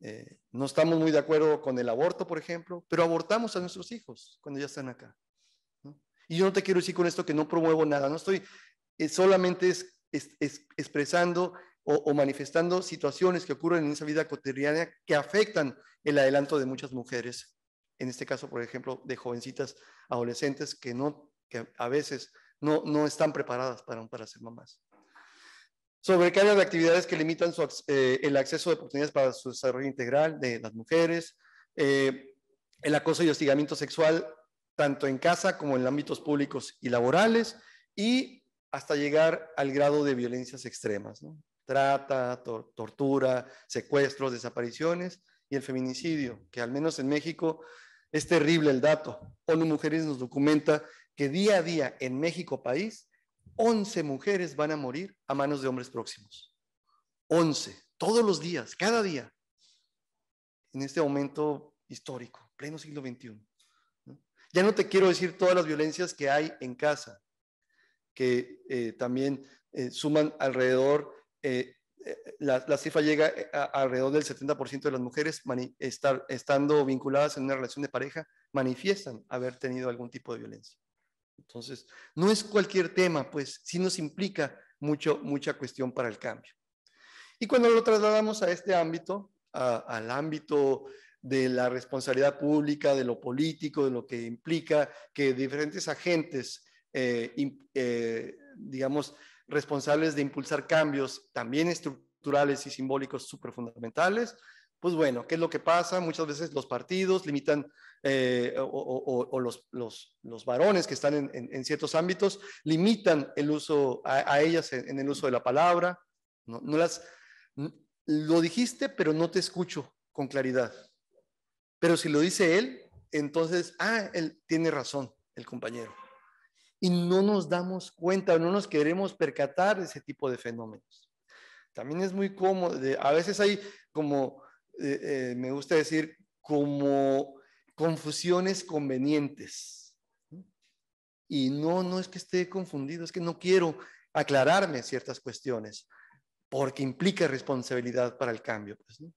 E: Eh, ¿no? estamos muy de acuerdo con el aborto, por ejemplo, pero abortamos a nuestros hijos cuando ya están acá. Y yo no te quiero decir con esto que no promuevo nada, no estoy, eh, solamente es, expresando o, manifestando situaciones que ocurren en esa vida cotidiana que afectan el adelanto de muchas mujeres. En este caso, por ejemplo, de jovencitas adolescentes que, no, a veces no, están preparadas para, para ser mamás. Sobrecarga de actividades que limitan eh, el acceso de oportunidades para su desarrollo integral de las mujeres. Eh, el acoso y hostigamiento sexual, tanto en casa como en ámbitos públicos y laborales. Y hasta llegar al grado de violencias extremas. ¿no? trata, tortura, secuestros, desapariciones y el feminicidio, que al menos en México es terrible el dato. ONU Mujeres nos documenta que día a día en México país, 11 mujeres van a morir a manos de hombres próximos. 11, todos los días, cada día, en este momento histórico, pleno siglo XXI. Ya no te quiero decir todas las violencias que hay en casa, que eh, también eh, suman alrededor eh, eh, la, cifra llega eh, alrededor del 70% de las mujeres estar, estando vinculadas en una relación de pareja manifiestan haber tenido algún tipo de violencia. Entonces, no es cualquier tema, pues sí nos implica mucho, mucha cuestión para el cambio. Y cuando lo trasladamos a este ámbito, al ámbito de la responsabilidad pública, de lo político, de lo que implica que diferentes agentes, digamos, responsables de impulsar cambios también estructurales y simbólicos súper fundamentales, pues bueno, ¿qué es lo que pasa? Muchas veces los partidos limitan eh, o, los, los, los, varones que están en, en, ciertos ámbitos limitan el uso a, ellas en, en, el uso de la palabra. No, no las, lo dijiste, pero no te escucho con claridad. Pero si lo dice él, entonces, ah, él tiene razón, el compañero y no nos damos cuenta o no nos queremos percatar de ese tipo de fenómenos. También es muy cómodo, a veces hay como, eh, eh, me gusta decir, como confusiones convenientes. Y no, no es que esté confundido, es que no quiero aclararme ciertas cuestiones, porque implica responsabilidad para el cambio. Pues, ¿no?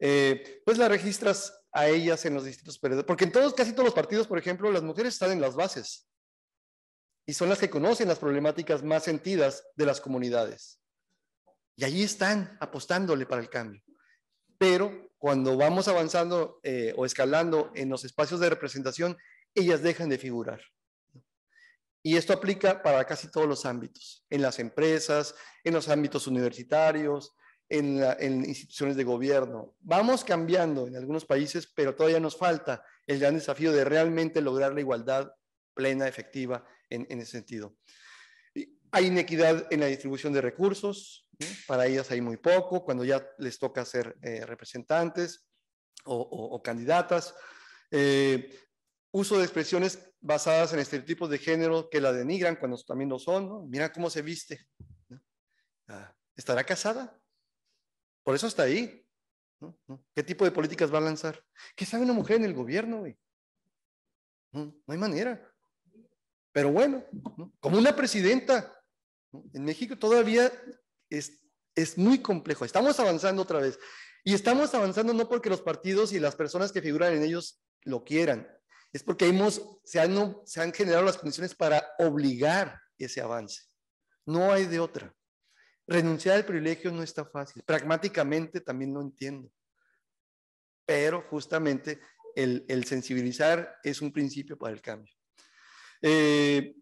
E: Eh, pues las registras a ellas en los distintos periodos, porque en todos, casi todos los partidos, por ejemplo, las mujeres están en las bases y son las que conocen las problemáticas más sentidas de las comunidades. Y allí están apostándole para el cambio. Pero cuando vamos avanzando eh, o escalando en los espacios de representación, ellas dejan de figurar. Y esto aplica para casi todos los ámbitos, en las empresas, en los ámbitos universitarios, en, en, instituciones de gobierno. Vamos cambiando en algunos países, pero todavía nos falta el gran desafío de realmente lograr la igualdad plena, efectiva en, ese sentido. Hay inequidad en la distribución de recursos, para ellas hay muy poco, cuando ya les toca ser eh, representantes o, candidatas. Eh, uso de expresiones basadas en estereotipos de género que la denigran cuando también lo son. Mira cómo se viste. Ah, ¿Estará casada? Por eso está ahí. ¿Qué tipo de políticas va a lanzar? ¿Qué sabe una mujer en el gobierno? No, hay manera. Pero bueno, como una presidenta, en México todavía es, es muy complejo. Estamos avanzando otra vez. Y estamos avanzando no porque los partidos y las personas que figuran en ellos lo quieran, es porque hemos, se, han, se han generado las condiciones para obligar ese avance. No hay de otra. Renunciar al privilegio no está fácil. Pragmáticamente también lo entiendo. Pero justamente el sensibilizar es un principio para el cambio. Eh,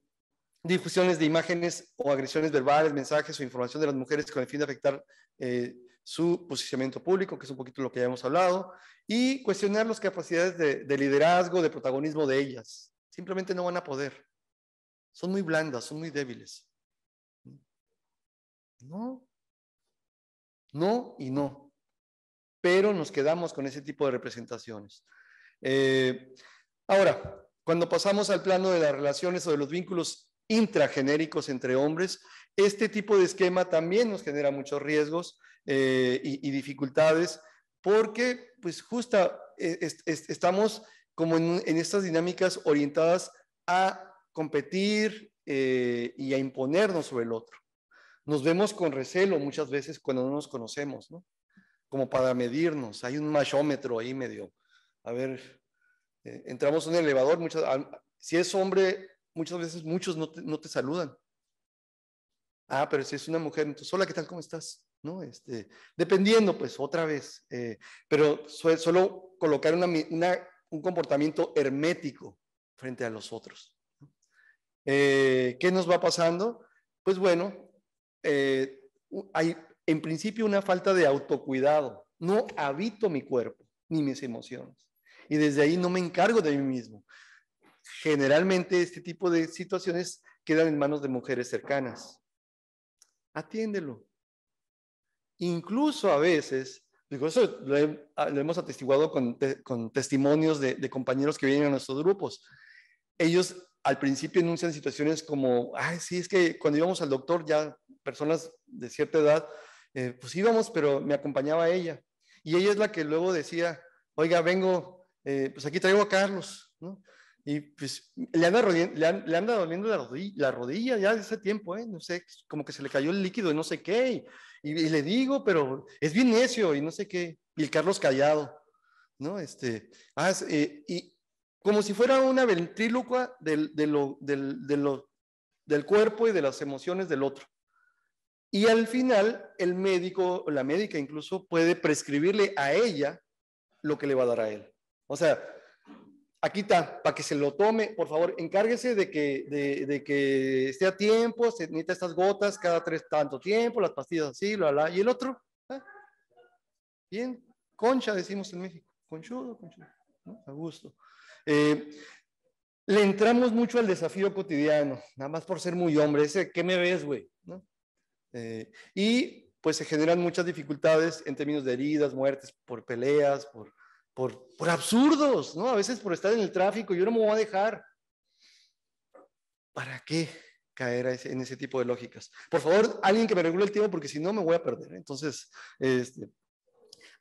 E: difusiones de imágenes o agresiones verbales, mensajes o información de las mujeres con el fin de afectar eh, su posicionamiento público, que es un poquito lo que ya hemos hablado, y cuestionar las capacidades de, liderazgo, de protagonismo de ellas. Simplemente no van a poder. Son muy blandas, son muy débiles. No, no y no. Pero nos quedamos con ese tipo de representaciones. Eh, ahora, cuando pasamos al plano de las relaciones o de los vínculos intragenéricos entre hombres, este tipo de esquema también nos genera muchos riesgos eh, y, dificultades porque pues justa e, estamos como en, estas dinámicas orientadas a competir eh, y a imponernos sobre el otro. Nos vemos con recelo muchas veces cuando no nos conocemos, ¿no? Como para medirnos. Hay un machómetro ahí medio. A ver, eh, entramos en el elevador, si es hombre, muchas veces muchos no te, saludan. Ah, pero si es una mujer, entonces, hola, ¿qué tal? ¿Cómo estás? Este, dependiendo, pues, otra vez. Eh, pero solo colocar un comportamiento hermético frente a los otros. Eh, ¿Qué nos va pasando? Pues bueno, hay en principio una falta de autocuidado. No habito mi cuerpo ni mis emociones y desde ahí no me encargo de mí mismo. Generalmente este tipo de situaciones quedan en manos de mujeres cercanas. Atiéndelo. Incluso a veces, digo, eso lo, ah, hemos atestiguado con, testimonios de, compañeros que vienen a nuestros grupos. Ellos al principio enuncian situaciones como, ay, sí, es que cuando íbamos al doctor, ya personas de cierta edad, eh, pues íbamos, pero me acompañaba ella. Y ella es la que luego decía, oiga, vengo, eh, pues aquí traigo a Carlos, Y pues le anda, doliendo, la, rodilla, la rodilla, ya hace tiempo, ¿eh? No sé, como que se le cayó el líquido y no sé qué. Y, le digo, pero es bien necio y no sé qué. Y el Carlos callado, ¿no? Este, ah, eh, y como si fuera una ventrílocua del, de lo, del cuerpo y de las emociones del otro. Y al final, el médico, la médica incluso, puede prescribirle a ella lo que le va a dar a él. O sea, aquí está, para que se lo tome, por favor, encárguese de que, de, que esté a tiempo, se necesita estas gotas cada tres tanto tiempo, las pastillas así, lo la, y el otro. ¿eh? Bien, concha decimos en México, conchudo, conchudo, ¿no? a gusto. Eh, le entramos mucho al desafío cotidiano, nada más por ser muy hombre, ese, ¿qué me ves, güey? Eh, y pues se generan muchas dificultades en términos de heridas, muertes por peleas, por por, por absurdos, ¿no? A veces por estar en el tráfico, yo no me voy a dejar. ¿Para qué caer en ese tipo de lógicas? Por favor, alguien que me regule el tiempo, porque si no me voy a perder. Entonces, este,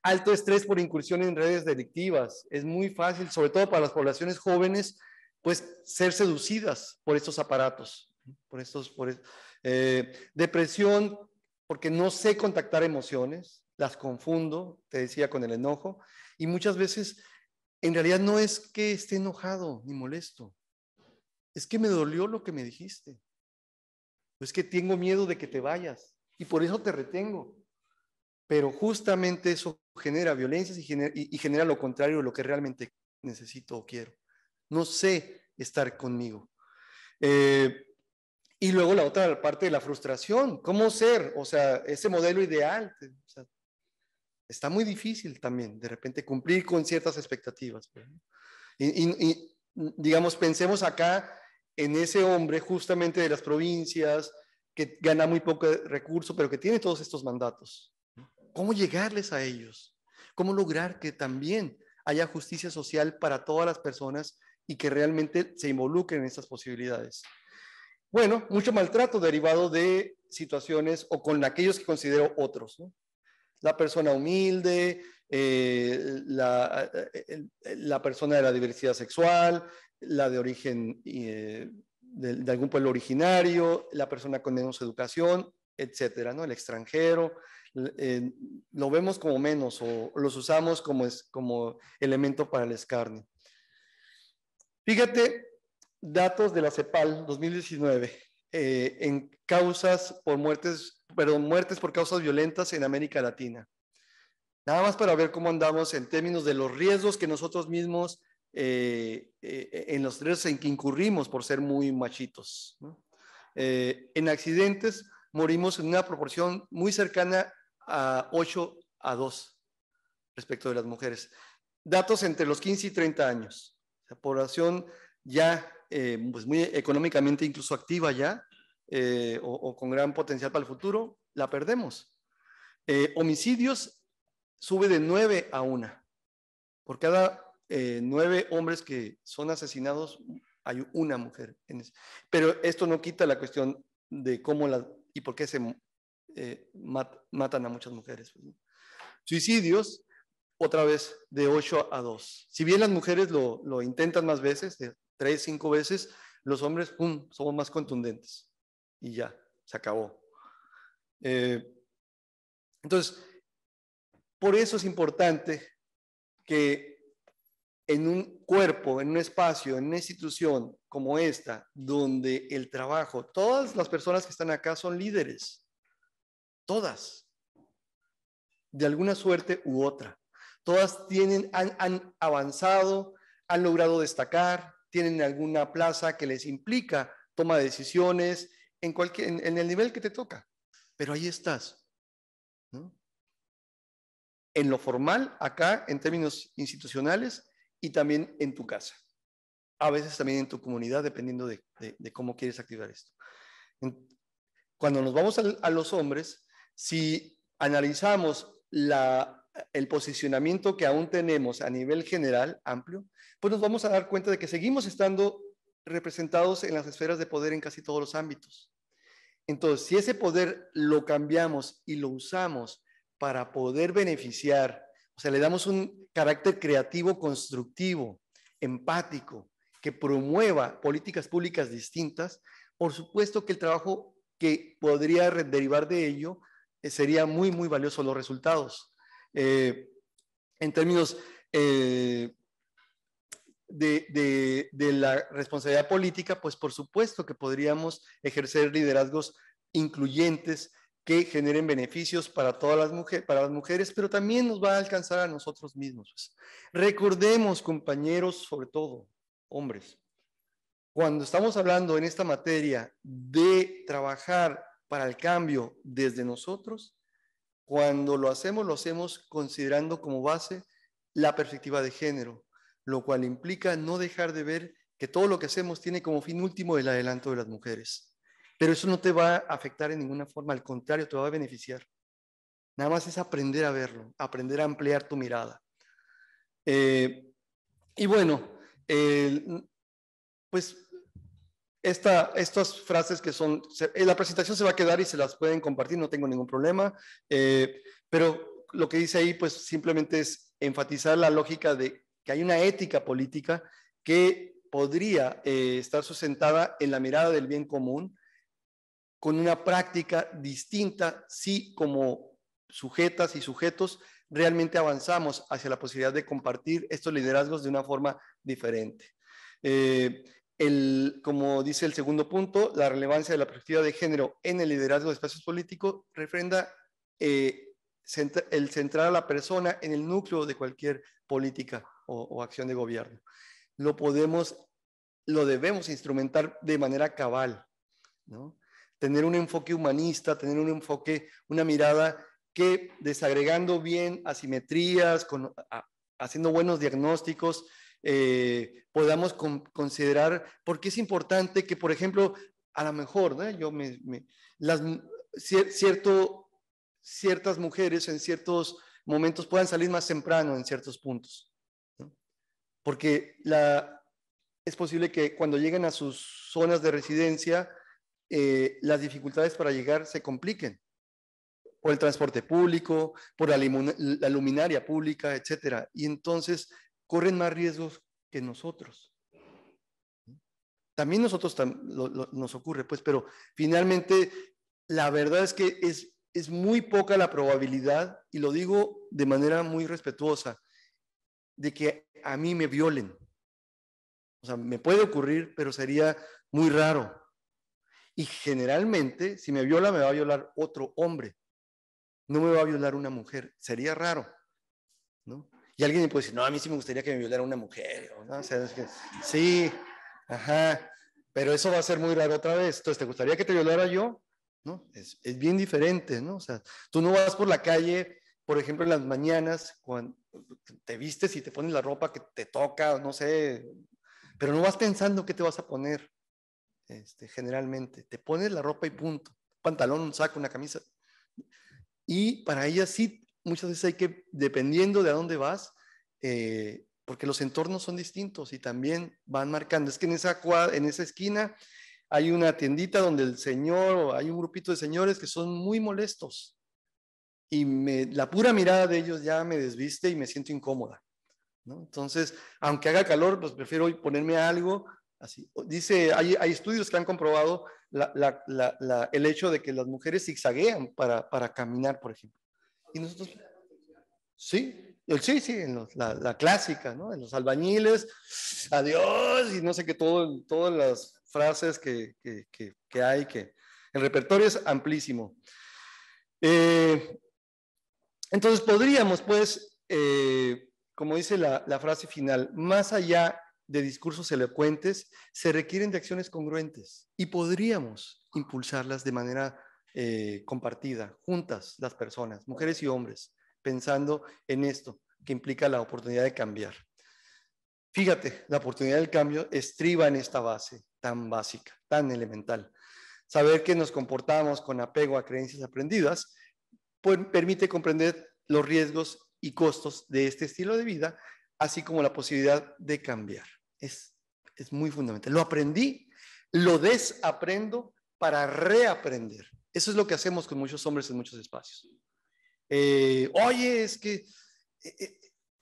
E: alto estrés por incursión en redes delictivas. Es muy fácil, sobre todo para las poblaciones jóvenes, pues ser seducidas por estos aparatos, por estos, por, eh, depresión, porque no sé contactar emociones, las confundo, te decía, con el enojo. Y muchas veces, en realidad no es que esté enojado ni molesto, es que me dolió lo que me dijiste. Es que tengo miedo de que te vayas y por eso te retengo. Pero justamente eso genera violencias y genera, lo contrario de lo que realmente necesito o quiero. No sé estar conmigo. Eh, y luego la otra parte de la frustración, cómo ser, o sea, ese modelo ideal, está muy difícil también de repente cumplir con ciertas expectativas. Pues, y, mm, digamos, pensemos acá en ese hombre justamente de las provincias que gana muy poco recurso, pero que tiene todos estos mandatos. ¿Cómo llegarles a ellos? ¿Cómo lograr que también haya justicia social para todas las personas y que realmente se involucren en estas posibilidades? Bueno, mucho maltrato derivado de situaciones o con aquellos que considero otros. ¿no? la persona humilde, eh, eh, eh, la, persona de la diversidad sexual, la de origen de, algún pueblo originario, la persona con menos educación, etcétera, ¿no? El extranjero, lo vemos como menos o los usamos como, como elemento para el escarnio. Fíjate, datos de la CEPAL 2019. Eh, en causas por muertes, perdón, muertes por causas violentas en América Latina. Nada más para ver cómo andamos en términos de los riesgos que nosotros mismos, eh, eh, en los riesgos en que incurrimos por ser muy machitos. en accidentes morimos en una proporción muy cercana a 8 a 2 respecto de las mujeres. Datos entre los 15 y 30 años. La población ya eh, pues muy económicamente incluso activa ya eh, o, con gran potencial para el futuro, la perdemos. Eh, homicidios sube de 9 a 1. Por cada 9 hombres que son asesinados hay una mujer. Pero esto no quita la cuestión de cómo la, y por qué se matan a muchas mujeres. Pues, Suicidios, otra vez de 8 a 2. Si bien las mujeres lo, lo intentan más veces, tres, cinco veces, los hombres, somos más contundentes. Y ya, se acabó. Eh, entonces, por eso es importante que en un cuerpo, en un espacio, en una institución como esta, donde el trabajo, todas las personas que están acá son líderes, todas, de alguna suerte u otra. Todas tienen, han avanzado, han logrado destacar, tienen alguna plaza que les implica toma de decisiones, en, cualquier, en, el nivel que te toca. Pero ahí estás. En lo formal, acá, en términos institucionales y también en tu casa. A veces también en tu comunidad, dependiendo de, cómo quieres activar esto. Cuando nos vamos a los hombres, si analizamos la el posicionamiento que aún tenemos a nivel general amplio, pues nos vamos a dar cuenta de que seguimos estando representados en las esferas de poder en casi todos los ámbitos. Entonces, si ese poder lo cambiamos y lo usamos para poder beneficiar, o sea, le damos un carácter creativo, constructivo, empático, que promueva políticas públicas distintas, por supuesto que el trabajo que podría derivar de ello eh, sería muy, muy valioso los resultados. Eh, en términos eh, de, la responsabilidad política, pues por supuesto que podríamos ejercer liderazgos incluyentes que generen beneficios para todas las, mujeres, para las mujeres, pero también nos va a alcanzar a nosotros mismos. Pues. Recordemos, compañeros, sobre todo hombres, cuando estamos hablando en esta materia de trabajar para el cambio desde nosotros, cuando lo hacemos, lo hacemos considerando como base la perspectiva de género, lo cual implica no dejar de ver que todo lo que hacemos tiene como fin último el adelanto de las mujeres. Pero eso no te va a afectar en ninguna forma, al contrario, te va a beneficiar. Nada más es aprender a verlo, aprender a ampliar tu mirada. Eh, y bueno, pues estas frases que son, eh, la presentación se va a quedar y se las pueden compartir, no tengo ningún problema, eh, pero lo que dice ahí pues simplemente es enfatizar la lógica de que hay una ética política que podría eh, estar sustentada en la mirada del bien común con una práctica distinta si como sujetas y sujetos realmente avanzamos hacia la posibilidad de compartir estos liderazgos de una forma diferente como dice el segundo punto, la relevancia de la perspectiva de género en el liderazgo de espacios políticos refrenda eh, el centrar a la persona en el núcleo de cualquier política o, acción de gobierno. Lo podemos, lo debemos instrumentar de manera cabal, ¿no? Tener un enfoque humanista, tener un enfoque, una mirada que desagregando bien asimetrías, haciendo buenos diagnósticos, eh, podamos considerar, porque es importante que, por ejemplo, a lo mejor, yo las, cierto, ciertas mujeres en ciertos momentos puedan salir más temprano en ciertos puntos, porque es posible que cuando lleguen a sus zonas de residencia, eh, las dificultades para llegar se compliquen por el transporte público, por la, la luminaria pública, etcétera. Y entonces corren más riesgos que nosotros. También nosotros nos ocurre, pues, pero finalmente la verdad es que es, es muy poca la probabilidad, y lo digo de manera muy respetuosa, de que a mí me violen. O sea, me puede ocurrir, pero sería muy raro. Y generalmente, si me viola, me va a violar otro hombre. No me va a violar una mujer. Sería raro, ¿no? alguien me puede decir, no, a mí sí me gustaría que me violara una mujer. ¿no? O sea, es que, sí, ajá, pero eso va a ser muy raro otra vez. Entonces, ¿te gustaría que te violara yo? ¿No? Es, es bien diferente, ¿no? O sea, tú no vas por la calle, por ejemplo, en las mañanas, cuando te vistes y te pones la ropa que te toca, no sé, pero no vas pensando qué te vas a poner, este, generalmente. Te pones la ropa y punto. Pantalón, un saco, una camisa. Y para ella sí muchas veces hay que, dependiendo de a dónde vas, eh, porque los entornos son distintos y también van marcando. Es que en esa, en esa esquina hay una tiendita donde el señor hay un grupito de señores que son muy molestos y la pura mirada de ellos ya me desviste y me siento incómoda. Entonces, aunque haga calor, pues prefiero ponerme algo así. Dice, hay, estudios que han comprobado el hecho de que las mujeres zigzaguean para, para caminar, por ejemplo. Y nosotros, sí, sí, sí, en la, clásica, ¿no? En los albañiles, adiós, y no sé qué, todo, todas las frases que, hay, que el repertorio es amplísimo. Eh, entonces podríamos, pues, eh, como dice la, la frase final, más allá de discursos elocuentes, se requieren de acciones congruentes y podríamos impulsarlas de manera eh, compartida, juntas las personas, mujeres y hombres, pensando en esto que implica la oportunidad de cambiar. Fíjate, la oportunidad del cambio estriba en esta base tan básica, tan elemental. Saber que nos comportamos con apego a creencias aprendidas pues, permite comprender los riesgos y costos de este estilo de vida, así como la posibilidad de cambiar. es muy fundamental. Lo aprendí, lo desaprendo para reaprender. Eso es lo que hacemos con muchos hombres en muchos espacios. Eh, oye, es que, eh, eh,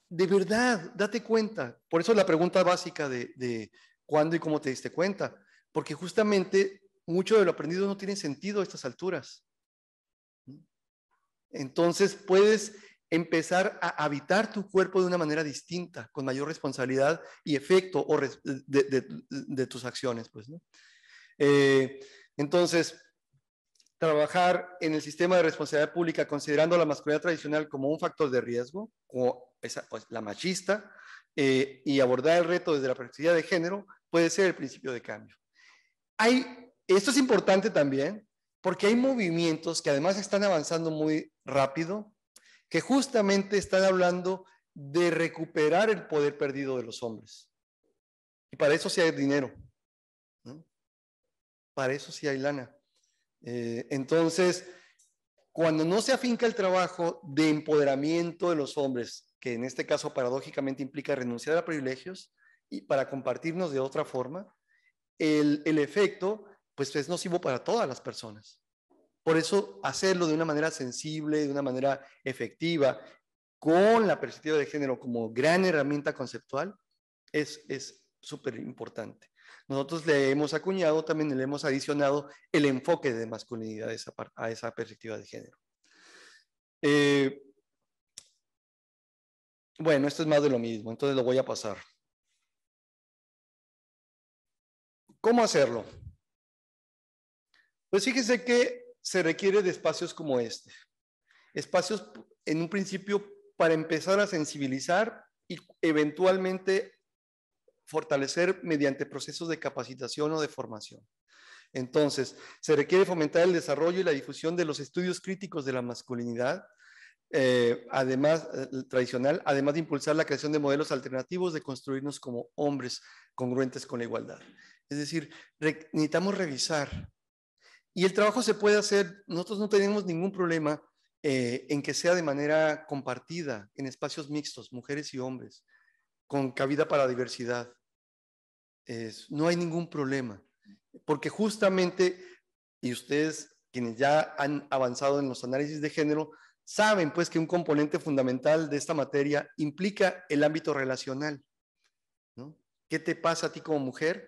E: de verdad, date cuenta. Por eso la pregunta básica de, cuándo y cómo te diste cuenta. Porque justamente mucho de lo aprendido no tiene sentido a estas alturas. Entonces puedes empezar a habitar tu cuerpo de una manera distinta, con mayor responsabilidad y efecto de, tus acciones. Pues, entonces, trabajar en el sistema de responsabilidad pública considerando la masculinidad tradicional como un factor de riesgo, o pues, la machista, eh, y abordar el reto desde la perspectiva de género, puede ser el principio de cambio. Hay, esto es importante también porque hay movimientos que además están avanzando muy rápido, que justamente están hablando de recuperar el poder perdido de los hombres. Y para eso sí hay dinero. Para eso sí hay lana. Eh, entonces, cuando no se afinca el trabajo de empoderamiento de los hombres, que en este caso paradójicamente implica renunciar a privilegios y para compartirnos de otra forma, el, efecto pues es nocivo para todas las personas. Por eso hacerlo de una manera sensible, de una manera efectiva, con la perspectiva de género como gran herramienta conceptual, es, es, súper importante. Nosotros le hemos acuñado, también le hemos adicionado el enfoque de masculinidad a esa, perspectiva de género. Eh, bueno, esto es más de lo mismo, entonces lo voy a pasar. ¿Cómo hacerlo? Pues fíjese que se requiere de espacios como este. Espacios en un principio para empezar a sensibilizar y eventualmente fortalecer mediante procesos de capacitación o de formación. Entonces, se requiere fomentar el desarrollo y la difusión de los estudios críticos de la masculinidad, eh, además eh, tradicional, además de impulsar la creación de modelos alternativos de construirnos como hombres congruentes con la igualdad. Es decir, necesitamos revisar. Y el trabajo se puede hacer, nosotros no tenemos ningún problema eh, en que sea de manera compartida, en espacios mixtos, mujeres y hombres, con cabida para diversidad no hay ningún problema, porque justamente, y ustedes quienes ya han avanzado en los análisis de género, saben pues que un componente fundamental de esta materia implica el ámbito relacional. ¿Qué te pasa a ti como mujer?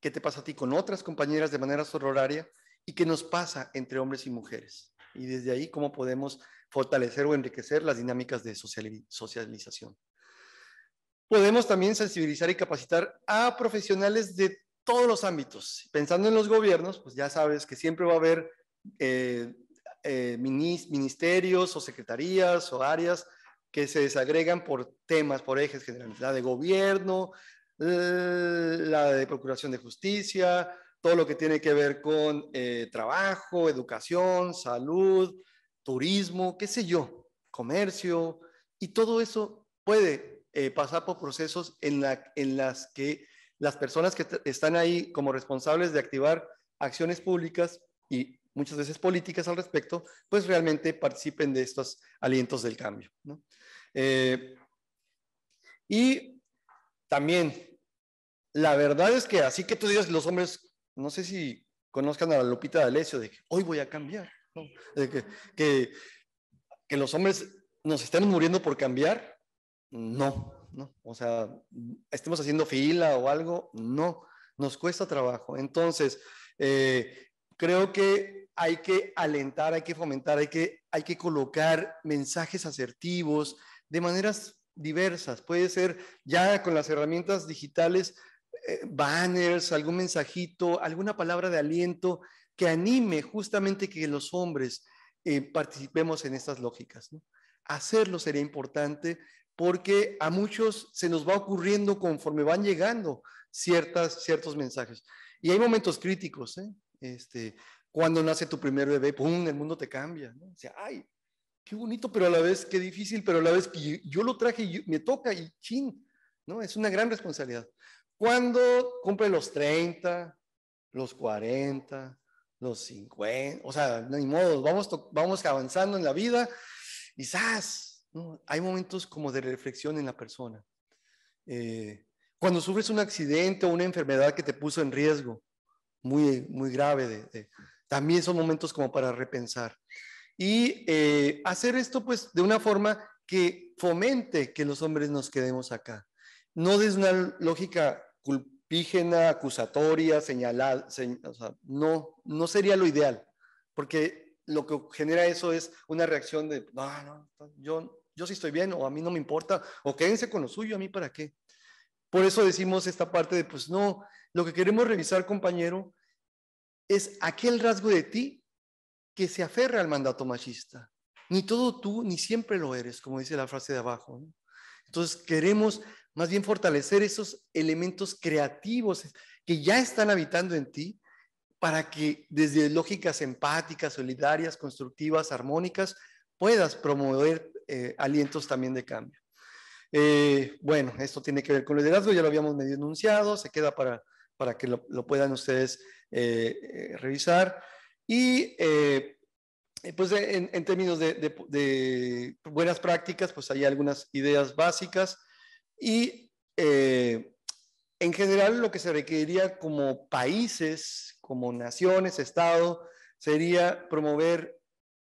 E: ¿Qué te pasa a ti con otras compañeras de manera sororaria? ¿Y qué nos pasa entre hombres y mujeres? Y desde ahí, ¿cómo podemos fortalecer o enriquecer las dinámicas de socialización? podemos también sensibilizar y capacitar a profesionales de todos los ámbitos. Pensando en los gobiernos, pues ya sabes que siempre va a haber eh, eh, ministerios o secretarías o áreas que se desagregan por temas, por ejes generales, la de gobierno, la de procuración de justicia, todo lo que tiene que ver con eh, trabajo, educación, salud, turismo, qué sé yo, comercio, y todo eso puede eh, pasar por procesos en, la, en las que las personas que están ahí como responsables de activar acciones públicas y muchas veces políticas al respecto, pues realmente participen de estos alientos del cambio. Eh, y también, la verdad es que así que tú digas, los hombres, no sé si conozcan a la Lupita Alesio de que hoy voy a cambiar, de que, que, los hombres nos están muriendo por cambiar, no, no. O sea, estemos haciendo fila o algo, no. Nos cuesta trabajo. Entonces, eh, creo que hay que alentar, hay que fomentar, hay que, hay que colocar mensajes asertivos de maneras diversas. Puede ser ya con las herramientas digitales, eh, banners, algún mensajito, alguna palabra de aliento que anime justamente que los hombres eh, participemos en estas lógicas. ¿no? Hacerlo sería importante porque a muchos se nos va ocurriendo conforme van llegando ciertas, ciertos mensajes. Y hay momentos críticos, ¿eh? Este, cuando nace tu primer bebé, ¡pum!, el mundo te cambia, ¿no? O sea, ¡ay! Qué bonito, pero a la vez qué difícil, pero a la vez que yo, lo traje y me toca y chin, ¿no? Es una gran responsabilidad. Cuando cumple los 30, los 40, los 50, o sea, ni modo, vamos, vamos avanzando en la vida y hay momentos como de reflexión en la persona. Eh, cuando sufres un accidente o una enfermedad que te puso en riesgo, muy, muy grave, también son momentos como para repensar. Y eh, hacer esto pues de una forma que fomente que los hombres nos quedemos acá. No desde una lógica culpígena, acusatoria, señalada, no, no sería lo ideal, porque lo que genera eso es una reacción de, no, no, yo yo sí estoy bien o a mí no me importa o quédense con lo suyo, a mí para qué. Por eso decimos esta parte de, pues no, lo que queremos revisar, compañero, es aquel rasgo de ti que se aferra al mandato machista. Ni todo tú, ni siempre lo eres, como dice la frase de abajo. Entonces queremos más bien fortalecer esos elementos creativos que ya están habitando en ti para que desde lógicas empáticas, solidarias, constructivas, armónicas, puedas promover eh, alientos también de cambio. Eh, bueno, esto tiene que ver con el liderazgo, ya lo habíamos medio enunciado, se queda para, que lo, puedan ustedes eh, revisar. Y pues en, términos de, de, buenas prácticas, pues hay algunas ideas básicas y en general lo que se requeriría como países, como naciones, Estado, sería promover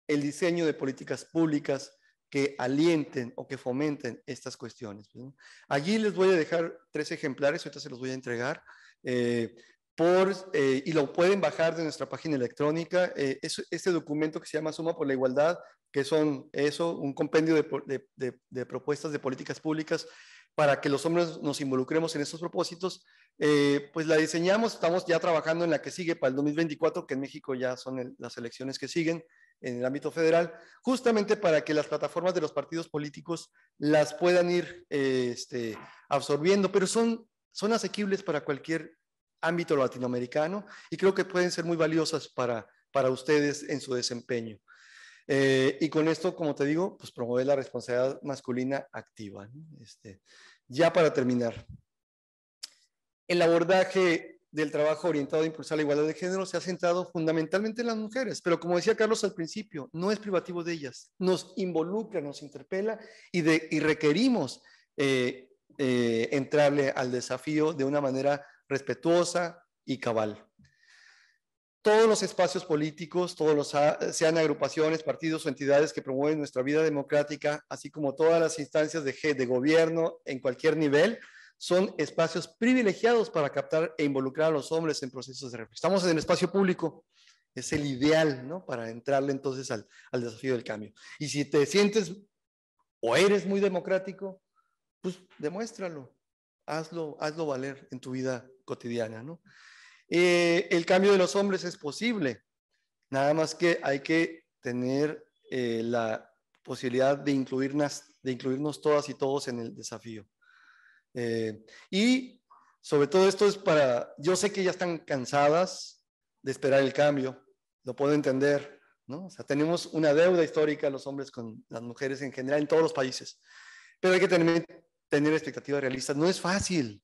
E: el diseño de políticas públicas que alienten o que fomenten estas cuestiones. Pues, Allí les voy a dejar tres ejemplares, ahorita se los voy a entregar. Eh, eh, y lo pueden bajar de nuestra página electrónica. Eh, es este documento que se llama Suma por la Igualdad, que son eso, un compendio de, propuestas de políticas públicas para que los hombres nos involucremos en esos propósitos, pues la diseñamos, estamos ya trabajando en la que sigue para el 2024, que en México ya son las elecciones que siguen, en el ámbito federal, justamente para que las plataformas de los partidos políticos las puedan ir eh, este, absorbiendo, pero son, son asequibles para cualquier ámbito latinoamericano y creo que pueden ser muy valiosas para, para ustedes en su desempeño. Eh, y con esto, como te digo, pues promover la responsabilidad masculina activa. Este, ya para terminar, el abordaje del trabajo orientado a impulsar la igualdad de género se ha centrado fundamentalmente en las mujeres, pero como decía Carlos al principio, no es privativo de ellas, nos involucra, nos interpela y, requerimos eh, eh, entrarle al desafío de una manera respetuosa y cabal. Todos los espacios políticos, todos los ah, sean agrupaciones, partidos o entidades que promueven nuestra vida democrática, así como todas las instancias de, de gobierno en cualquier nivel, son espacios privilegiados para captar e involucrar a los hombres en procesos de reflexión. Estamos en el espacio público, es el ideal, ¿no? Para entrarle entonces al, desafío del cambio. Y si te sientes o eres muy democrático, pues demuéstralo, hazlo, hazlo valer en tu vida cotidiana, ¿no? Eh, el cambio de los hombres es posible, nada más que hay que tener eh, la posibilidad de, incluirnos, de incluirnos todas y todos en el desafío. Eh, y sobre todo esto es para, yo sé que ya están cansadas de esperar el cambio, lo puedo entender, ¿no? O sea, tenemos una deuda histórica los hombres con las mujeres en general en todos los países, pero hay que tener, tener expectativas realistas. No es fácil.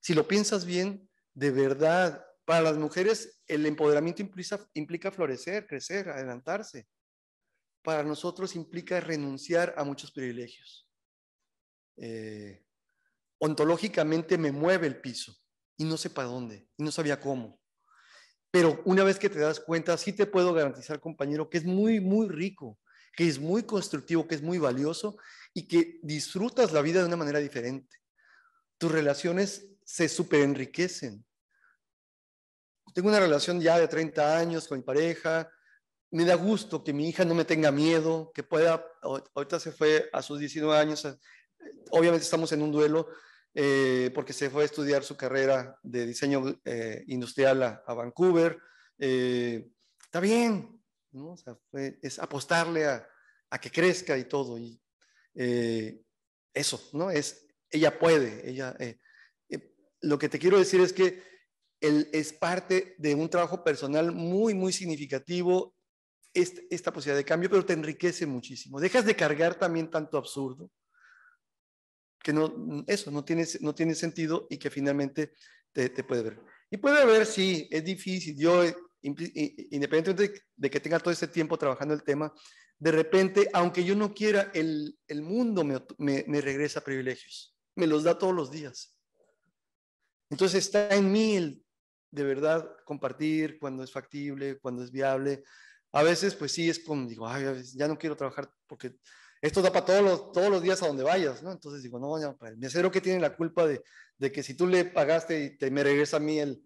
E: Si lo piensas bien, de verdad, para las mujeres el empoderamiento implica, implica florecer, crecer, adelantarse. Para nosotros implica renunciar a muchos privilegios. Eh, ontológicamente me mueve el piso y no sé para dónde y no sabía cómo. Pero una vez que te das cuenta, sí te puedo garantizar, compañero, que es muy, muy rico, que es muy constructivo, que es muy valioso y que disfrutas la vida de una manera diferente. Tus relaciones se superenriquecen. Tengo una relación ya de 30 años con mi pareja. Me da gusto que mi hija no me tenga miedo, que pueda, ahorita se fue a sus 19 años, obviamente estamos en un duelo, eh, porque se fue a estudiar su carrera de diseño eh, industrial a, Vancouver. Eh, está bien, es apostarle a, que crezca y todo. Y eso, ¿no? Es, ella puede, ella... lo que te quiero decir es que él es parte de un trabajo personal muy, muy significativo esta posibilidad de cambio, pero te enriquece muchísimo. Dejas de cargar también tanto absurdo que no, eso no tiene, no tiene sentido y que finalmente te, te puede ver. Y puede ver, sí, es difícil. Yo, eh, independientemente de, que tenga todo este tiempo trabajando el tema, de repente, aunque yo no quiera, el, mundo me, me, regresa privilegios, me los da todos los días. Entonces está en mí el, de verdad, compartir cuando es factible, cuando es viable. A veces, pues sí, es como, digo, ya no quiero trabajar porque esto da para todos los, todos los días a donde vayas, ¿no? Entonces digo, no, pero pues, el mesero que tiene la culpa de, de, que si tú le pagaste y te me regresa a mí el,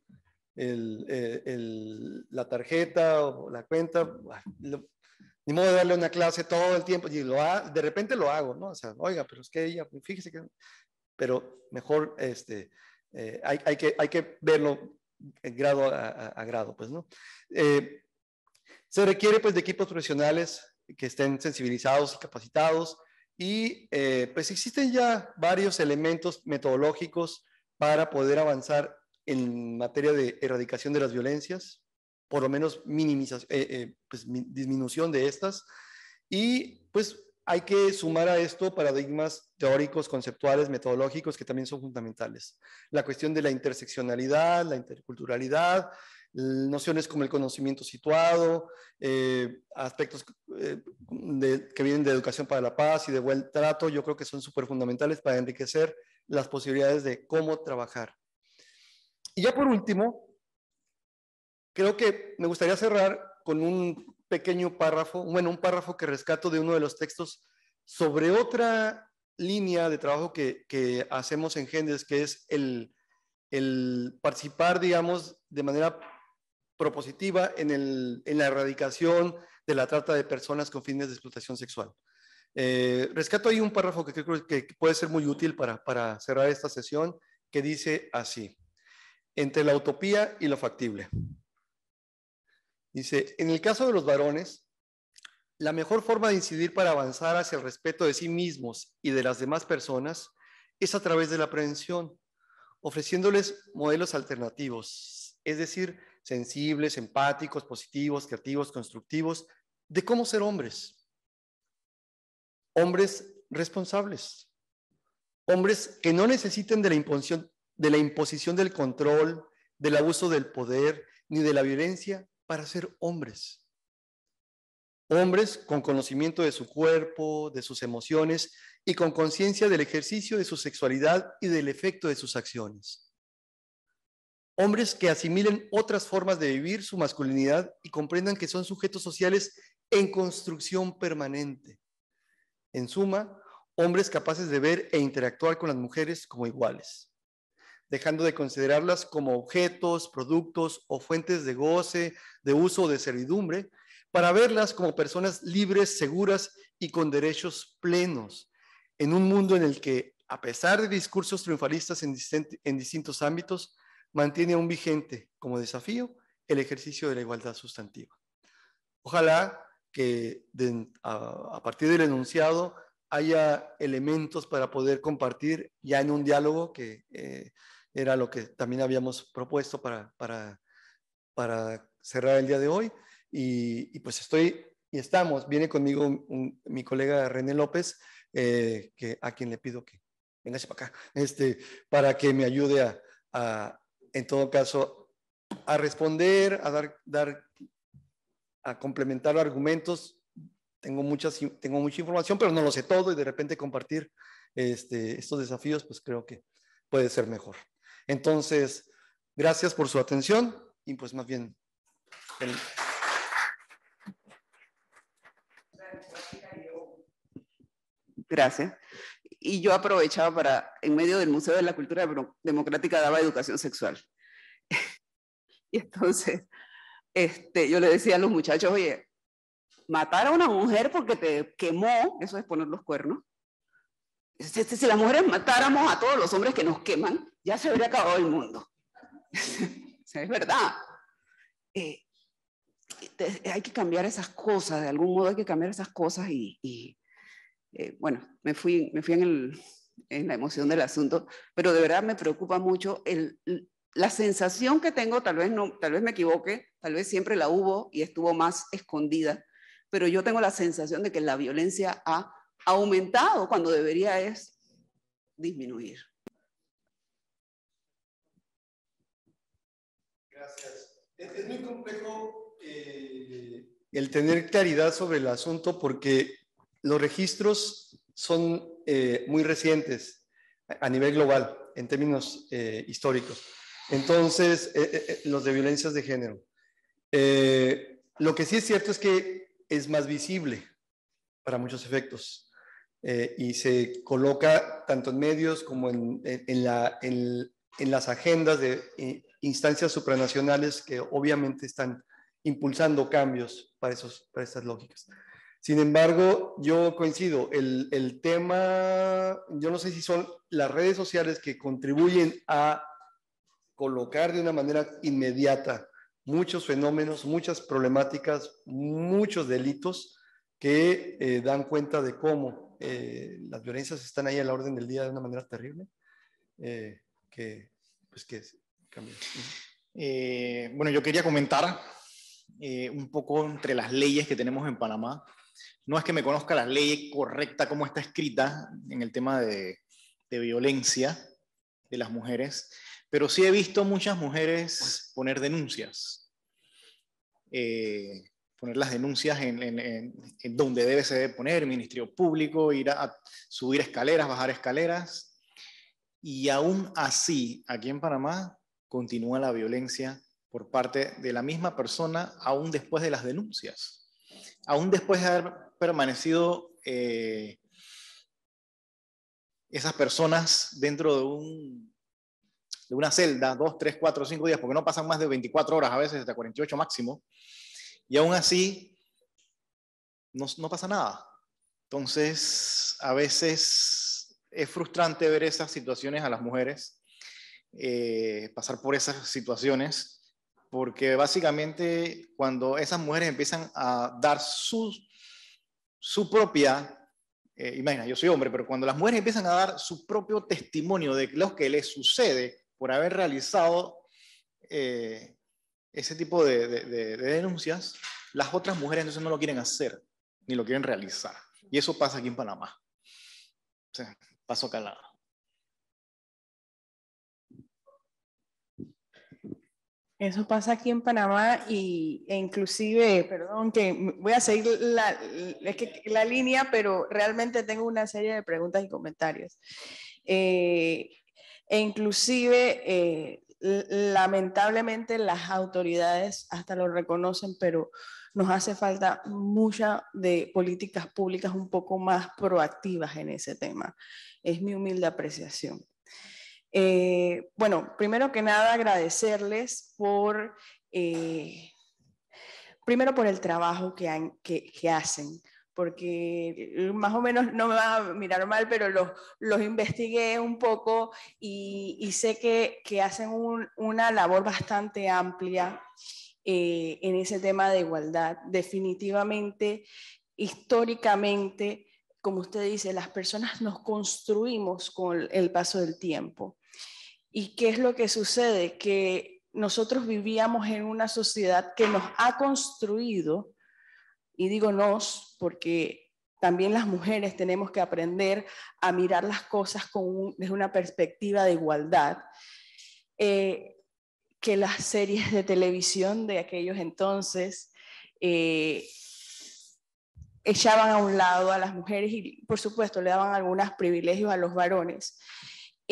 E: el, el, la tarjeta o la cuenta, ah, ni modo de darle una clase todo el tiempo, y lo de repente lo hago, ¿no? O sea, oiga, pero es que ella, pues, fíjese que, pero mejor, este, eh, hay, hay, que, hay que verlo grado a, grado, pues, ¿no? Eh, se requiere, pues, de equipos profesionales que estén sensibilizados y capacitados. Y eh, pues existen ya varios elementos metodológicos para poder avanzar en materia de erradicación de las violencias, por lo menos minimización, eh, eh, pues, disminución de estas. Y pues hay que sumar a esto paradigmas teóricos, conceptuales, metodológicos que también son fundamentales. La cuestión de la interseccionalidad, la interculturalidad, nociones como el conocimiento situado, eh, aspectos eh, que vienen de educación para la paz y de buen trato, yo creo que son súper fundamentales para enriquecer las posibilidades de cómo trabajar. Y ya por último, creo que me gustaría cerrar con un pequeño párrafo, bueno, un párrafo que rescato de uno de los textos sobre otra línea de trabajo que, hacemos en Gendes, que es el, el participar, digamos, de manera propositiva en, el, en la erradicación de la trata de personas con fines de explotación sexual. Eh, rescato ahí un párrafo que creo que puede ser muy útil para, para cerrar esta sesión, que dice así, entre la utopía y lo factible. Dice, en el caso de los varones, la mejor forma de incidir para avanzar hacia el respeto de sí mismos y de las demás personas es a través de la prevención, ofreciéndoles modelos alternativos, es decir, sensibles, empáticos, positivos, creativos, constructivos, de cómo ser hombres. Hombres responsables. Hombres que no necesiten de la, imposición, del control, del abuso del poder, ni de la violencia para ser hombres. Hombres con conocimiento de su cuerpo, de sus emociones y con conciencia del ejercicio de su sexualidad y del efecto de sus acciones. Hombres que asimilen otras formas de vivir su masculinidad y comprendan que son sujetos sociales en construcción permanente. En suma, hombres capaces de ver e interactuar con las mujeres como iguales, dejando de considerarlas como objetos, productos o fuentes de goce, de uso o de servidumbre, para verlas como personas libres, seguras y con derechos plenos, en un mundo en el que, a pesar de discursos triunfalistas en, distintos ámbitos, mantiene un vigente como desafío el ejercicio de la igualdad sustantiva. Ojalá que a, partir del enunciado haya elementos para poder compartir ya en un diálogo que eh, era lo que también habíamos propuesto para, para, para cerrar el día de hoy. Y, pues estoy y estamos. Viene conmigo mi colega René López, eh, que, a quien le pido que vengase para acá, este, para que me ayude a, en todo caso, a responder, a dar, a complementar argumentos. Tengo, muchas, tengo mucha información, pero no lo sé todo y de repente compartir este, estos desafíos, pues creo que puede ser mejor. Entonces, gracias por su atención y pues más bien...
F: Gracias y yo aprovechaba para, en medio del Museo de la Cultura Democrática, daba educación sexual. y entonces, este, yo le decía a los muchachos, oye, matar a una mujer porque te quemó, eso es poner los cuernos. Si, si, las mujeres matáramos a todos los hombres que nos queman, ya se habría acabado el mundo. es verdad. Eh, hay que cambiar esas cosas, de algún modo hay que cambiar esas cosas y, eh, bueno, me fui, me fui en, la emoción del asunto, pero de verdad me preocupa mucho el, la sensación que tengo, tal vez, no, tal vez me equivoque, tal vez siempre la hubo y estuvo más escondida, pero yo tengo la sensación de que la violencia ha aumentado cuando debería es disminuir.
E: Gracias. Es, muy complejo eh, el tener claridad sobre el asunto porque los registros son eh, muy recientes a nivel global, en términos eh, históricos. Entonces, eh, los de violencias de género. lo que sí es cierto es que es más visible para muchos efectos y se coloca tanto en medios como en, en las agendas de instancias supranacionales que obviamente están impulsando cambios para, esos, para estas lógicas. Sin embargo, yo coincido, el, tema, yo no sé si son las redes sociales que contribuyen a colocar de una manera inmediata muchos fenómenos, muchas problemáticas, muchos delitos que eh, dan cuenta de cómo eh, las violencias están ahí a la orden del día de una manera terrible, eh, que, pues que
A: bueno, yo quería comentar un poco entre las leyes que tenemos en Panamá no es que me conozca la ley correcta como está escrita en el tema de, violencia de las mujeres, pero sí he visto muchas mujeres poner denuncias, eh, poner las denuncias en, donde debe se poner, Ministerio Público, ir a, subir escaleras, bajar escaleras, y aún así, aquí en Panamá continúa la violencia por parte de la misma persona aún después de las denuncias aún después de haber permanecido eh, esas personas dentro de, una celda, dos, tres, cuatro, cinco días, porque no pasan más de 24 horas, a veces hasta 48 máximo, y aún así no, pasa nada. Entonces, a veces es frustrante ver esas situaciones a las mujeres, eh, pasar por esas situaciones porque básicamente cuando esas mujeres empiezan a dar su, su propia, eh, imagina, yo soy hombre, pero cuando las mujeres empiezan a dar su propio testimonio de lo que les sucede por haber realizado eh, ese tipo de, denuncias, las otras mujeres entonces no lo quieren hacer, ni lo quieren realizar. Y eso pasa aquí en Panamá. O sea, pasó calado.
G: Eso pasa aquí en Panamá y, e inclusive, perdón, que voy a seguir la, línea, pero realmente tengo una serie de preguntas y comentarios. Eh, e inclusive, eh, lamentablemente, las autoridades hasta lo reconocen, pero nos hace falta mucha de políticas públicas un poco más proactivas en ese tema. Es mi humilde apreciación. Eh, bueno, primero que nada agradecerles por, eh, primero por el trabajo que, hacen, porque más o menos no me va a mirar mal, pero los, investigué un poco y, sé que, hacen una labor bastante amplia eh, en ese tema de igualdad. Definitivamente, históricamente, como usted dice, las personas nos construimos con el paso del tiempo. ¿Y qué es lo que sucede? Que nosotros vivíamos en una sociedad que nos ha construido, y digo nos, porque también las mujeres tenemos que aprender a mirar las cosas desde una perspectiva de igualdad, eh, que las series de televisión de aquellos entonces eh, echaban a un lado a las mujeres y por supuesto le daban algunos privilegios a los varones.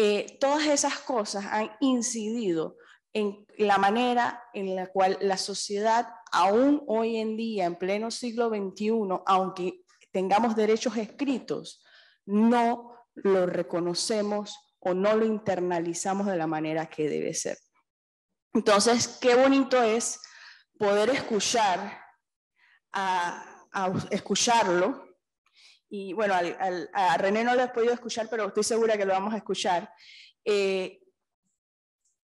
G: Eh, todas esas cosas han incidido en la manera en la cual la sociedad, aún hoy en día, en pleno siglo XXI, aunque tengamos derechos escritos, no lo reconocemos o no lo internalizamos de la manera que debe ser. Entonces, qué bonito es poder escuchar, a escucharlo, y bueno, al, a René no lo he podido escuchar, pero estoy segura que lo vamos a escuchar, eh,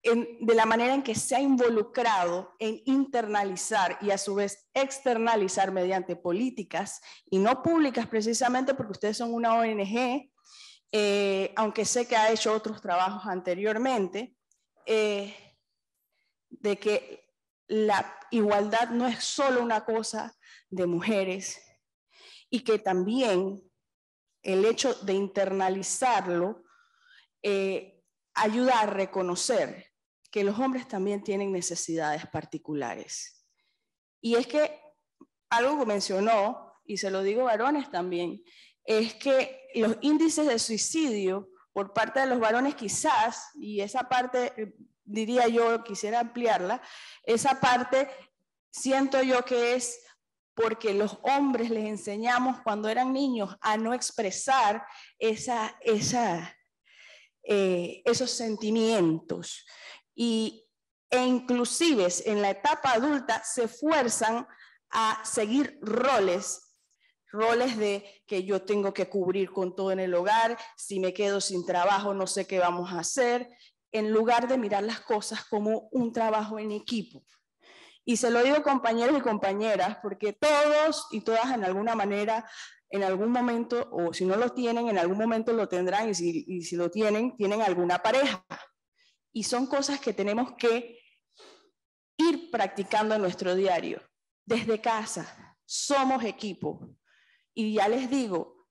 G: de la manera en que se ha involucrado en internalizar y a su vez externalizar mediante políticas y no públicas precisamente porque ustedes son una ONG, eh, aunque sé que ha hecho otros trabajos anteriormente, eh, de que la igualdad no es solo una cosa de mujeres y que también el hecho de internalizarlo eh, ayuda a reconocer que los hombres también tienen necesidades particulares. Y es que algo que mencionó, y se lo digo varones también, es que los índices de suicidio por parte de los varones quizás, y esa parte eh, diría yo, quisiera ampliarla, esa parte siento yo que es porque los hombres les enseñamos cuando eran niños a no expresar eh, esos sentimientos. Y, e inclusive en la etapa adulta se fuerzan a seguir roles roles de que yo tengo que cubrir con todo en el hogar, si me quedo sin trabajo no sé qué vamos a hacer, en lugar de mirar las cosas como un trabajo en equipo. Y se lo digo compañeros y compañeras, porque todos y todas en alguna manera, en algún momento, o si no lo tienen, en algún momento lo tendrán, y si, lo tienen, tienen alguna pareja. Y son cosas que tenemos que ir practicando en nuestro diario, desde casa. Somos equipo. Y ya les digo,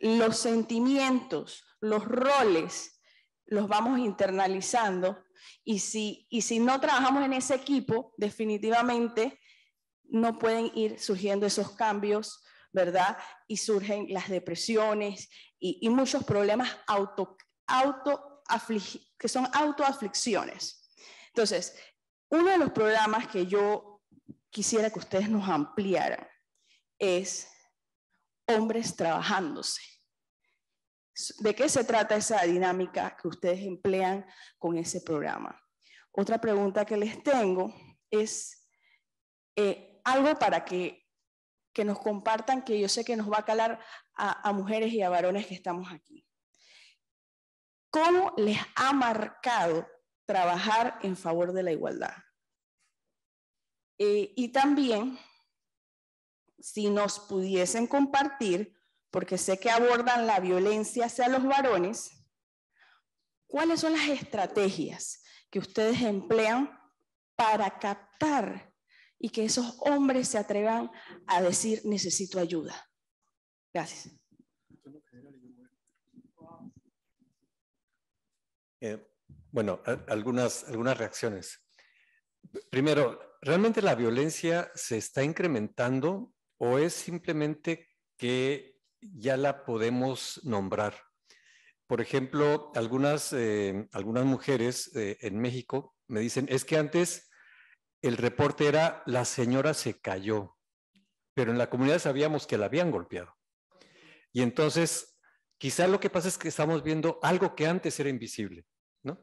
G: los sentimientos, los roles, los vamos internalizando y si, no trabajamos en ese equipo, definitivamente no pueden ir surgiendo esos cambios, ¿verdad? Y surgen las depresiones y, muchos problemas que son autoaflicciones. Entonces, uno de los programas que yo quisiera que ustedes nos ampliaran es hombres trabajándose. ¿De qué se trata esa dinámica que ustedes emplean con ese programa? Otra pregunta que les tengo es eh, algo para que, nos compartan, que yo sé que nos va a calar a, mujeres y a varones que estamos aquí. ¿Cómo les ha marcado trabajar en favor de la igualdad? Eh, y también, si nos pudiesen compartir porque sé que abordan la violencia hacia los varones, ¿cuáles son las estrategias que ustedes emplean para captar y que esos hombres se atrevan a decir necesito ayuda? Gracias.
H: Eh, bueno, algunas, algunas reacciones. Primero, ¿realmente la violencia se está incrementando o es simplemente que ya la podemos nombrar. Por ejemplo, algunas, eh, mujeres eh, en México me dicen, es que antes el reporte era la señora se cayó, pero en la comunidad sabíamos que la habían golpeado. Y entonces, quizá lo que pasa es que estamos viendo algo que antes era invisible, ¿no?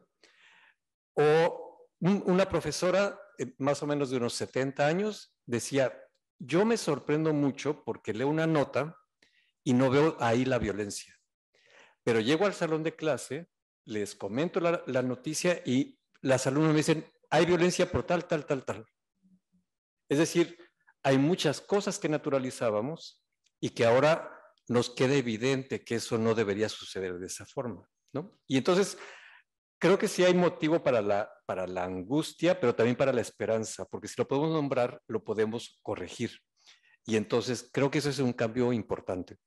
H: O una profesora, eh, más o menos de unos 70 años, decía, yo me sorprendo mucho porque leo una nota y no veo ahí la violencia. Pero llego al salón de clase, les comento la, noticia y las alumnas me dicen, hay violencia por tal, tal, tal, tal. Es decir, hay muchas cosas que naturalizábamos y que ahora nos queda evidente que eso no debería suceder de esa forma, ¿no? Y entonces creo que sí hay motivo para la, para la angustia, pero también para la esperanza, porque si lo podemos nombrar, lo podemos corregir. Y entonces creo que eso es un cambio importante.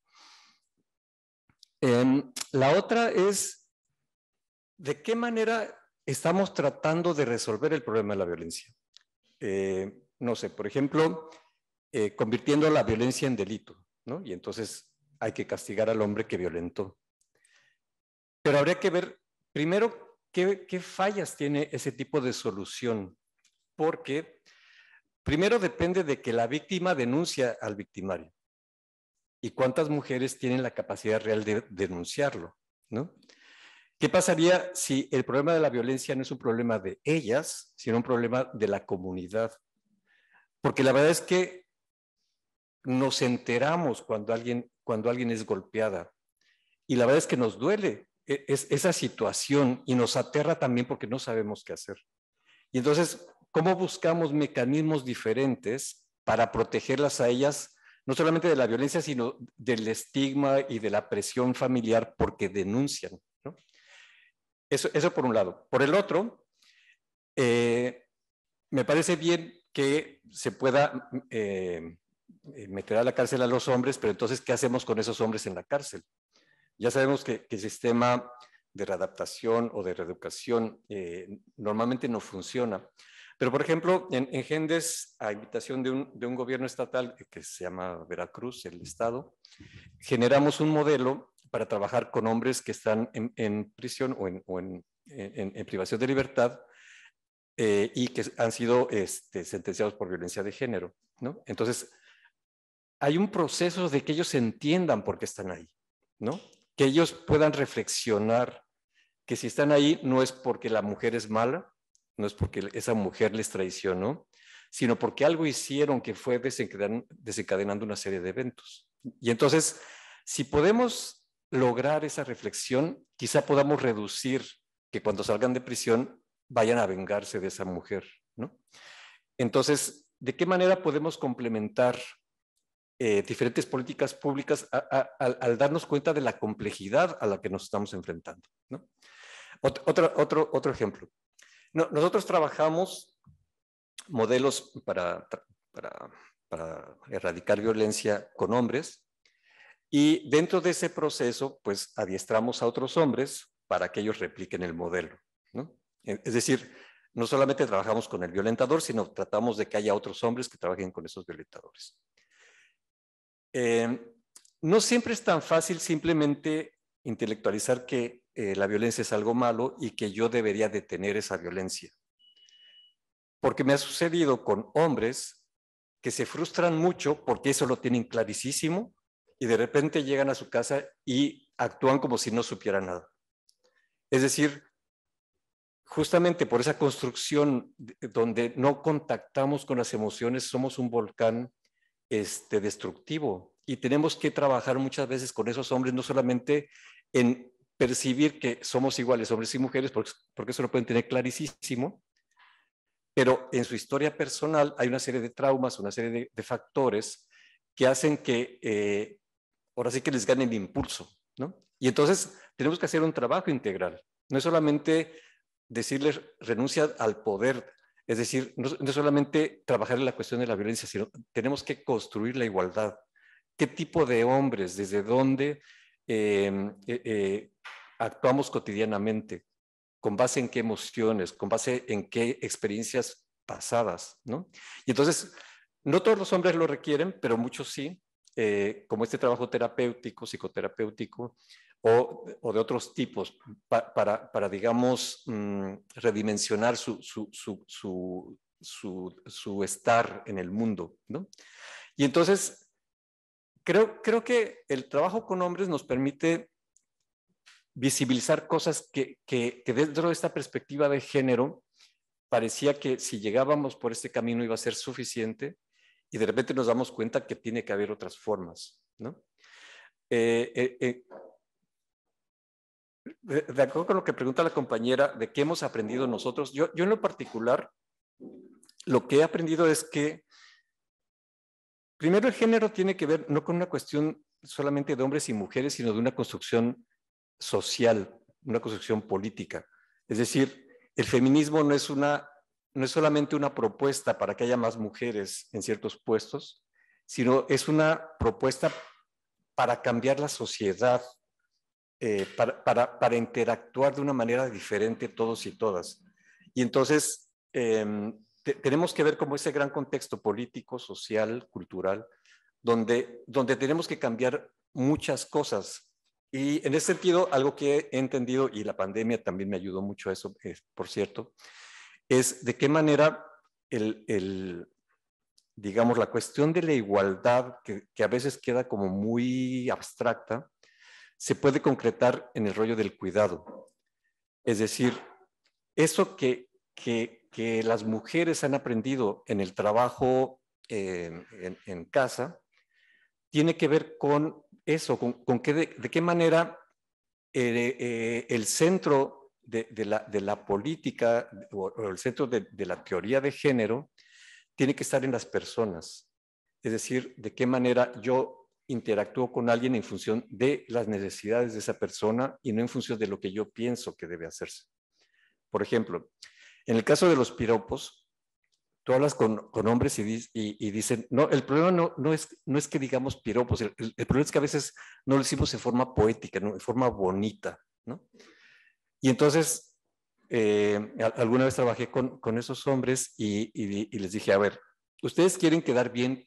H: Em, la otra es, ¿de qué manera estamos tratando de resolver el problema de la violencia? Eh, no sé, por ejemplo, eh, convirtiendo la violencia en delito, ¿no? Y entonces hay que castigar al hombre que violentó. Pero habría que ver, primero, qué, qué fallas tiene ese tipo de solución, porque primero depende de que la víctima denuncia al victimario y cuántas mujeres tienen la capacidad real de denunciarlo, ¿no? ¿Qué pasaría si el problema de la violencia no es un problema de ellas, sino un problema de la comunidad? Porque la verdad es que nos enteramos cuando alguien, cuando alguien es golpeada y la verdad es que nos duele e-, esa situación y nos aterra también porque no sabemos qué hacer. Y entonces, ¿cómo buscamos mecanismos diferentes para protegerlas a ellas no solamente de la violencia, sino del estigma y de la presión familiar porque denuncian. Eso, por un lado. Por el otro, eh, me parece bien que se pueda mm, eh, eh, meter a la cárcel a los hombres, pero entonces, ¿qué hacemos con esos hombres en la cárcel? Ya sabemos que, el sistema de readaptación o de reeducación normalmente no funciona. Pero, por ejemplo, en, en a invitación de un, gobierno estatal que se llama Veracruz, el Estado, generamos un modelo para trabajar con hombres que están en, prisión o, en, en, privación de libertad eh, y que han sido este, sentenciados por violencia de género. ¿no? Entonces, hay un proceso de que ellos entiendan por qué están ahí, ¿no? que ellos puedan reflexionar que si están ahí no es porque la mujer es mala, no es porque esa mujer les traicionó, sino porque algo hicieron que fue desencadenando una serie de eventos. Y entonces, si podemos lograr esa reflexión, quizá podamos reducir que cuando salgan de prisión vayan a vengarse de esa mujer, Entonces, ¿de qué manera podemos complementar eh, diferentes políticas públicas al darnos cuenta de la complejidad a la que nos estamos enfrentando? otro ejemplo nosotros trabajamos modelos para, erradicar violencia con hombres, y dentro de ese proceso, pues adiestramos a otros hombres para que ellos repliquen el modelo. E, es decir, no solamente trabajamos con el violentador, sino tratamos de que haya otros hombres que trabajen con esos violentadores. Eh, no siempre es tan fácil simplemente intelectualizar que eh, la violencia es algo malo y que yo debería detener esa violencia. Porque me ha sucedido con hombres que se frustran mucho porque eso lo tienen clarísimo y de repente llegan a su casa y actúan como si no supieran nada. Es decir, justamente por esa construcción donde no contactamos con las emociones, somos un volcán este, destructivo y tenemos que trabajar muchas veces con esos hombres, no solamente en percibir que somos iguales, hombres y mujeres, porque, eso lo pueden tener clarísimo, pero en su historia personal hay una serie de traumas, una serie de, factores que hacen que eh, ahora sí que les gane el impulso, ¿no? Y entonces tenemos que hacer un trabajo integral, no es solamente decirles renuncia al poder, es decir, no, es solamente trabajar en la cuestión de la violencia, sino tenemos que construir la igualdad. ¿Qué tipo de hombres, desde dónde, Em, eh, eh, actuamos cotidianamente, con base en qué emociones, con base en qué experiencias pasadas, ¿no? Y entonces, no todos los hombres lo requieren, pero muchos sí, eh, como este trabajo terapéutico, psicoterapéutico o, de otros tipos, para, para, digamos, mm, redimensionar su, su, su, su, estar en el mundo, ¿no? Y entonces, creo, que el trabajo con hombres nos permite visibilizar cosas que, dentro de esta perspectiva de género parecía que si llegábamos por este camino iba a ser suficiente y de repente nos damos cuenta que tiene que haber otras formas, eh, eh, eh, de, acuerdo con lo que pregunta la compañera de qué hemos aprendido nosotros, yo, yo en lo particular, lo que he aprendido es que Primero, el género tiene que ver no con una cuestión solamente de hombres y mujeres, sino de una construcción social, una construcción política. Es decir, el feminismo no es, una, no es solamente una propuesta para que haya más mujeres en ciertos puestos, sino es una propuesta para cambiar la sociedad, eh, para, para, interactuar de una manera diferente todos y todas. Y entonces, em, tenemos que ver como ese gran contexto político, social, cultural, donde, donde tenemos que cambiar muchas cosas. Y en ese sentido, algo que he entendido, y la pandemia también me ayudó mucho a eso, es por cierto, es de qué manera el, el, digamos, la cuestión de la igualdad, que, que, a veces queda como muy abstracta, se puede concretar en el rollo del cuidado. Es decir, eso que, que, que las mujeres han aprendido en el trabajo en, casa tiene que ver con eso, con, de, qué manera eh, eh, el centro de, la, política o, o el centro de, la teoría de género tiene que estar en las personas. Es decir, de qué manera yo interactúo con alguien en función de las necesidades de esa persona y no en función de lo que yo pienso que debe hacerse. Por ejemplo, en el caso de los piropos, tú hablas con, hombres y, dicen, no, el problema no, es, que digamos piropos, el, problema es que a veces no lo hicimos en forma poética, ¿no? en forma bonita, ¿no? Y entonces, eh, alguna vez trabajé con, esos hombres y, les dije, a ver, ustedes quieren quedar bien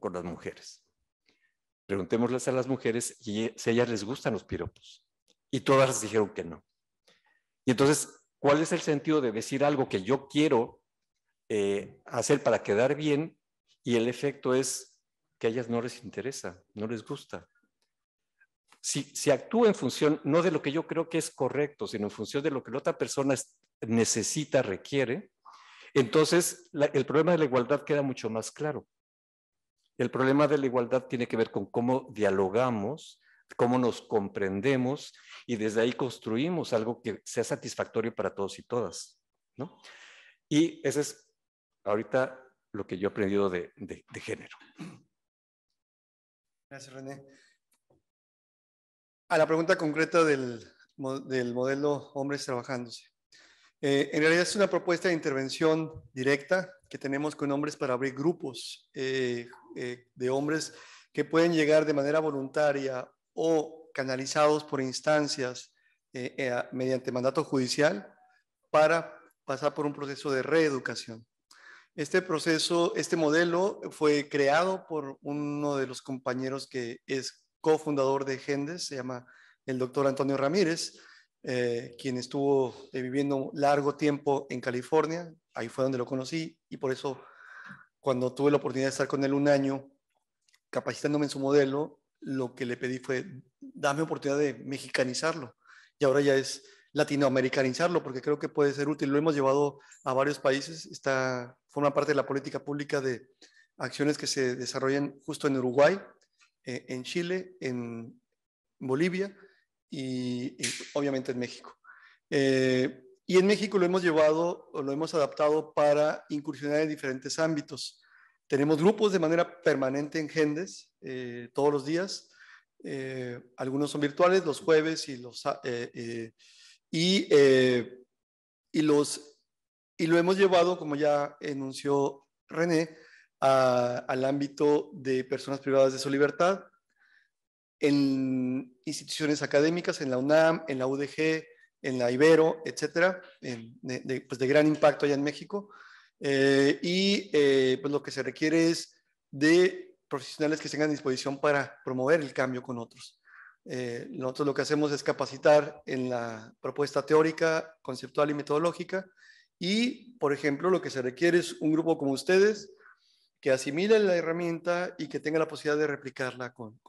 H: con las mujeres. Preguntémosles a las mujeres si a ellas les gustan los piropos. Y todas les dijeron que no. Y entonces ¿Cuál es el sentido de decir algo que yo quiero eh, hacer para quedar bien y el efecto es que a ellas no les interesa, no les gusta? Si, actúa actúo en función no de lo que yo creo que es correcto, sino en función de lo que la otra persona necesita, requiere, entonces el problema de la igualdad queda mucho más claro. El problema de la igualdad tiene que ver con cómo dialogamos, cómo nos comprendemos y desde ahí construimos algo que sea satisfactorio para todos y todas, ¿no? Y ese es ahorita lo que yo he aprendido de, de, género.
E: Gracias, René. A la pregunta concreta del, del modelo hombres trabajándose. Eh, en realidad es una propuesta de intervención directa que tenemos con hombres para abrir grupos eh, eh, de hombres que pueden llegar de manera voluntaria o canalizados por instancias eh, eh, mediante mandato judicial para pasar por un proceso de reeducación. Este proceso, este modelo fue creado por uno de los compañeros que es cofundador de Gendes, se llama el doctor Antonio Ramírez, eh, quien estuvo viviendo largo tiempo en California, ahí fue donde lo conocí y por eso cuando tuve la oportunidad de estar con él un año capacitándome en su modelo, lo que le pedí fue, dame oportunidad de mexicanizarlo. Y ahora ya es latinoamericanizarlo, porque creo que puede ser útil. Lo hemos llevado a varios países, está, forma parte de la política pública de acciones que se desarrollan justo en Uruguay, eh, en Chile, en Bolivia y, obviamente en México. Eh, y en México lo hemos llevado, o lo hemos adaptado para incursionar en diferentes ámbitos. Tenemos grupos de manera permanente en Gendes eh, todos los días. Eh, algunos son virtuales los jueves y los eh, y, y, los y lo hemos llevado, como ya enunció René, al ámbito de personas privadas de su libertad, en instituciones académicas, en la UNAM, en la UDG, en la Ibero, etcétera, pues de gran impacto allá en México. Eh, y eh, pues, lo que se requiere es de profesionales que tengan disposición para promover el cambio con otros. Eh, nosotros lo que hacemos es capacitar en la propuesta teórica, conceptual y metodológica. Y, por ejemplo, lo que se requiere es un grupo como ustedes que asimile la herramienta y que tenga la posibilidad de replicarla con,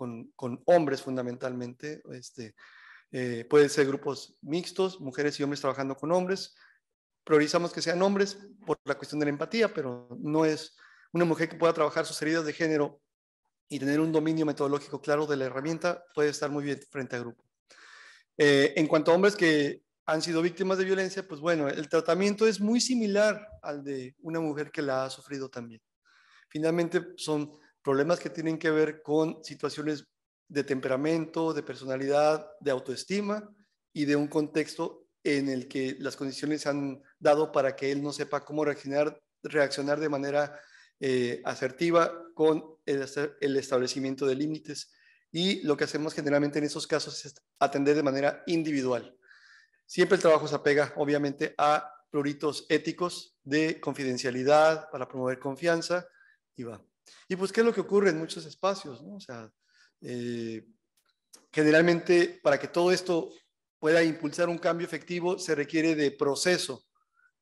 E: hombres fundamentalmente. Este, pueden ser grupos mixtos, mujeres y hombres trabajando con hombres, priorizamos que sean hombres por la cuestión de la empatía, pero no es una mujer que pueda trabajar sus heridas de género y tener un dominio metodológico claro de la herramienta puede estar muy bien frente al grupo. Eh, en cuanto a hombres que han sido víctimas de violencia, pues bueno, el tratamiento es muy similar al de una mujer que la ha sufrido también. Finalmente son problemas que tienen que ver con situaciones de temperamento, de personalidad, de autoestima y de un contexto en el que las condiciones han dado para que él no sepa cómo reaccionar, reaccionar de manera eh, asertiva con el, establecimiento de límites. Y lo que hacemos generalmente en esos casos es atender de manera individual. Siempre el trabajo se apega, obviamente, a pruritos éticos de confidencialidad para promover confianza y va. Y pues, ¿qué es lo que ocurre en muchos espacios? O sea, eh, generalmente para que todo esto pueda impulsar un cambio efectivo se requiere de proceso.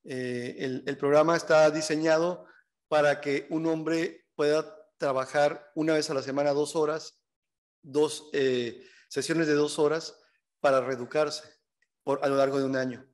E: Eh, el, el, programa está diseñado para que un hombre pueda trabajar una vez a la semana dos horas, dos eh, sesiones de dos horas para reeducarse por, a lo largo de un año.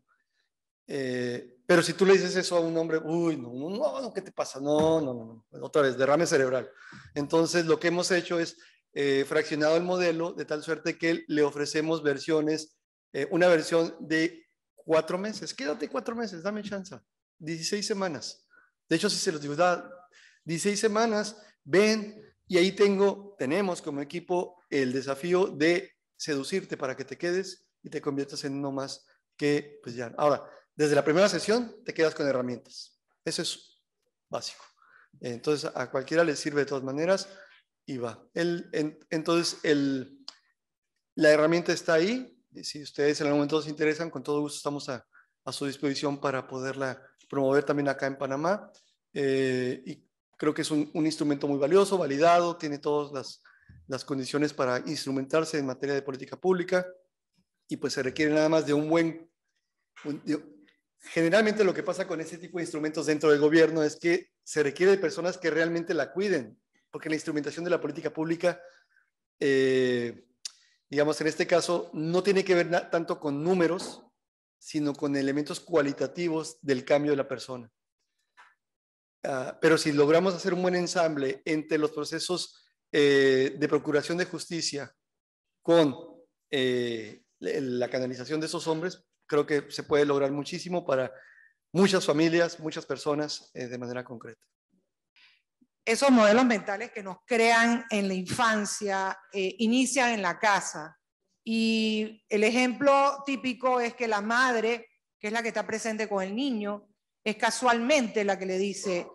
E: Eh, pero si tú le dices eso a un hombre, uy, no, no, no, ¿qué te pasa? No, no, no, otra vez, derrame cerebral. Entonces, lo que hemos hecho es eh, fraccionado el modelo de tal suerte que le ofrecemos versiones eh, una versión de cuatro meses. Quédate cuatro meses, dame chance. 16 semanas. De hecho, si se los digo, da 16 semanas, ven y ahí tengo, tenemos como equipo el desafío de seducirte para que te quedes y te conviertas en no más que pues ya. Ahora, desde la primera sesión te quedas con herramientas. Eso es básico. Entonces, a cualquiera le sirve de todas maneras y va. El, entonces, el, la herramienta está ahí, si ustedes en algún momento se interesan, con todo gusto estamos a, a su disposición para poderla promover también acá en Panamá. Eh, y creo que es un, instrumento muy valioso, validado, tiene todas las, las condiciones para instrumentarse en materia de política pública y pues se requiere nada más de un buen... generalmente lo que pasa con este tipo de instrumentos dentro del gobierno es que se requiere de personas que realmente la cuiden, porque la instrumentación de la política pública... Eh, digamos, en este caso no tiene que ver tanto con números, sino con elementos cualitativos del cambio de la persona. Ah, pero si logramos hacer un buen ensamble entre los procesos eh, de procuración de justicia con eh, la canalización de esos hombres, creo que se puede lograr muchísimo para muchas familias, muchas personas eh, de manera concreta
F: esos modelos mentales que nos crean en la infancia, eh, inician en la casa. Y el ejemplo típico es que la madre, que es la que está presente con el niño, es casualmente la que le dice,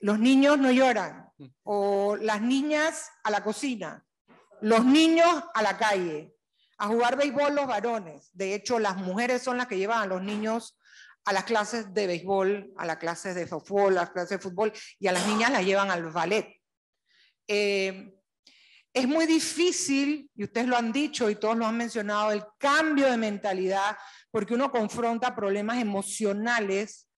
F: los niños no lloran, mm. o las niñas a la cocina, los niños a la calle, a jugar béisbol los varones. De hecho, las mujeres son las que llevan a los niños a las clases de béisbol, a las clases de softball, a las clases de fútbol, y a las niñas las llevan al ballet. Eh, es muy difícil, y ustedes lo han dicho y todos lo han mencionado, el cambio de mentalidad, porque uno confronta problemas emocionales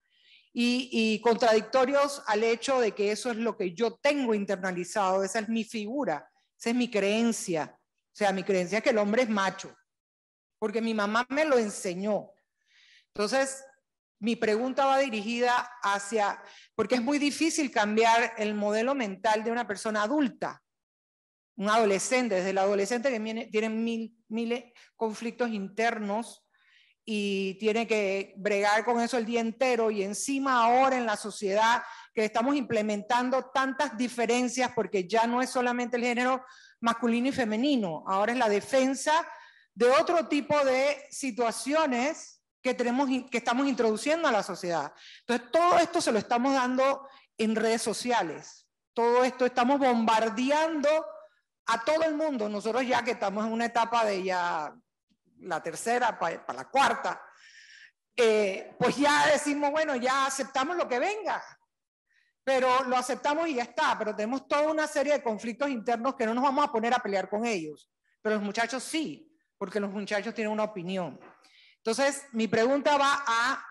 F: y, y contradictorios al hecho de que eso es lo que yo tengo internalizado, esa es mi figura, esa es mi creencia. O sea, mi creencia es que el hombre es macho, porque mi mamá me lo enseñó. Entonces, mi pregunta va dirigida hacia, porque es muy difícil cambiar el modelo mental de una persona adulta, un adolescente, desde el adolescente que tiene mil, miles eh, conflictos internos y tiene que bregar con eso el día entero y encima ahora en la sociedad que estamos implementando tantas diferencias porque ya no es solamente el género masculino y femenino, ahora es la defensa de otro tipo de situaciones que, tenemos, que estamos introduciendo a la sociedad. Entonces, todo esto se lo estamos dando en redes sociales. Todo esto estamos bombardeando a todo el mundo. Nosotros ya que estamos en una etapa de ya la tercera para la cuarta, eh, pues ya decimos, bueno, ya aceptamos lo que venga, pero lo aceptamos y ya está, pero tenemos toda una serie de conflictos internos que no nos vamos a poner a pelear con ellos, pero los muchachos sí, porque los muchachos tienen una opinión. Entonces, mi pregunta va a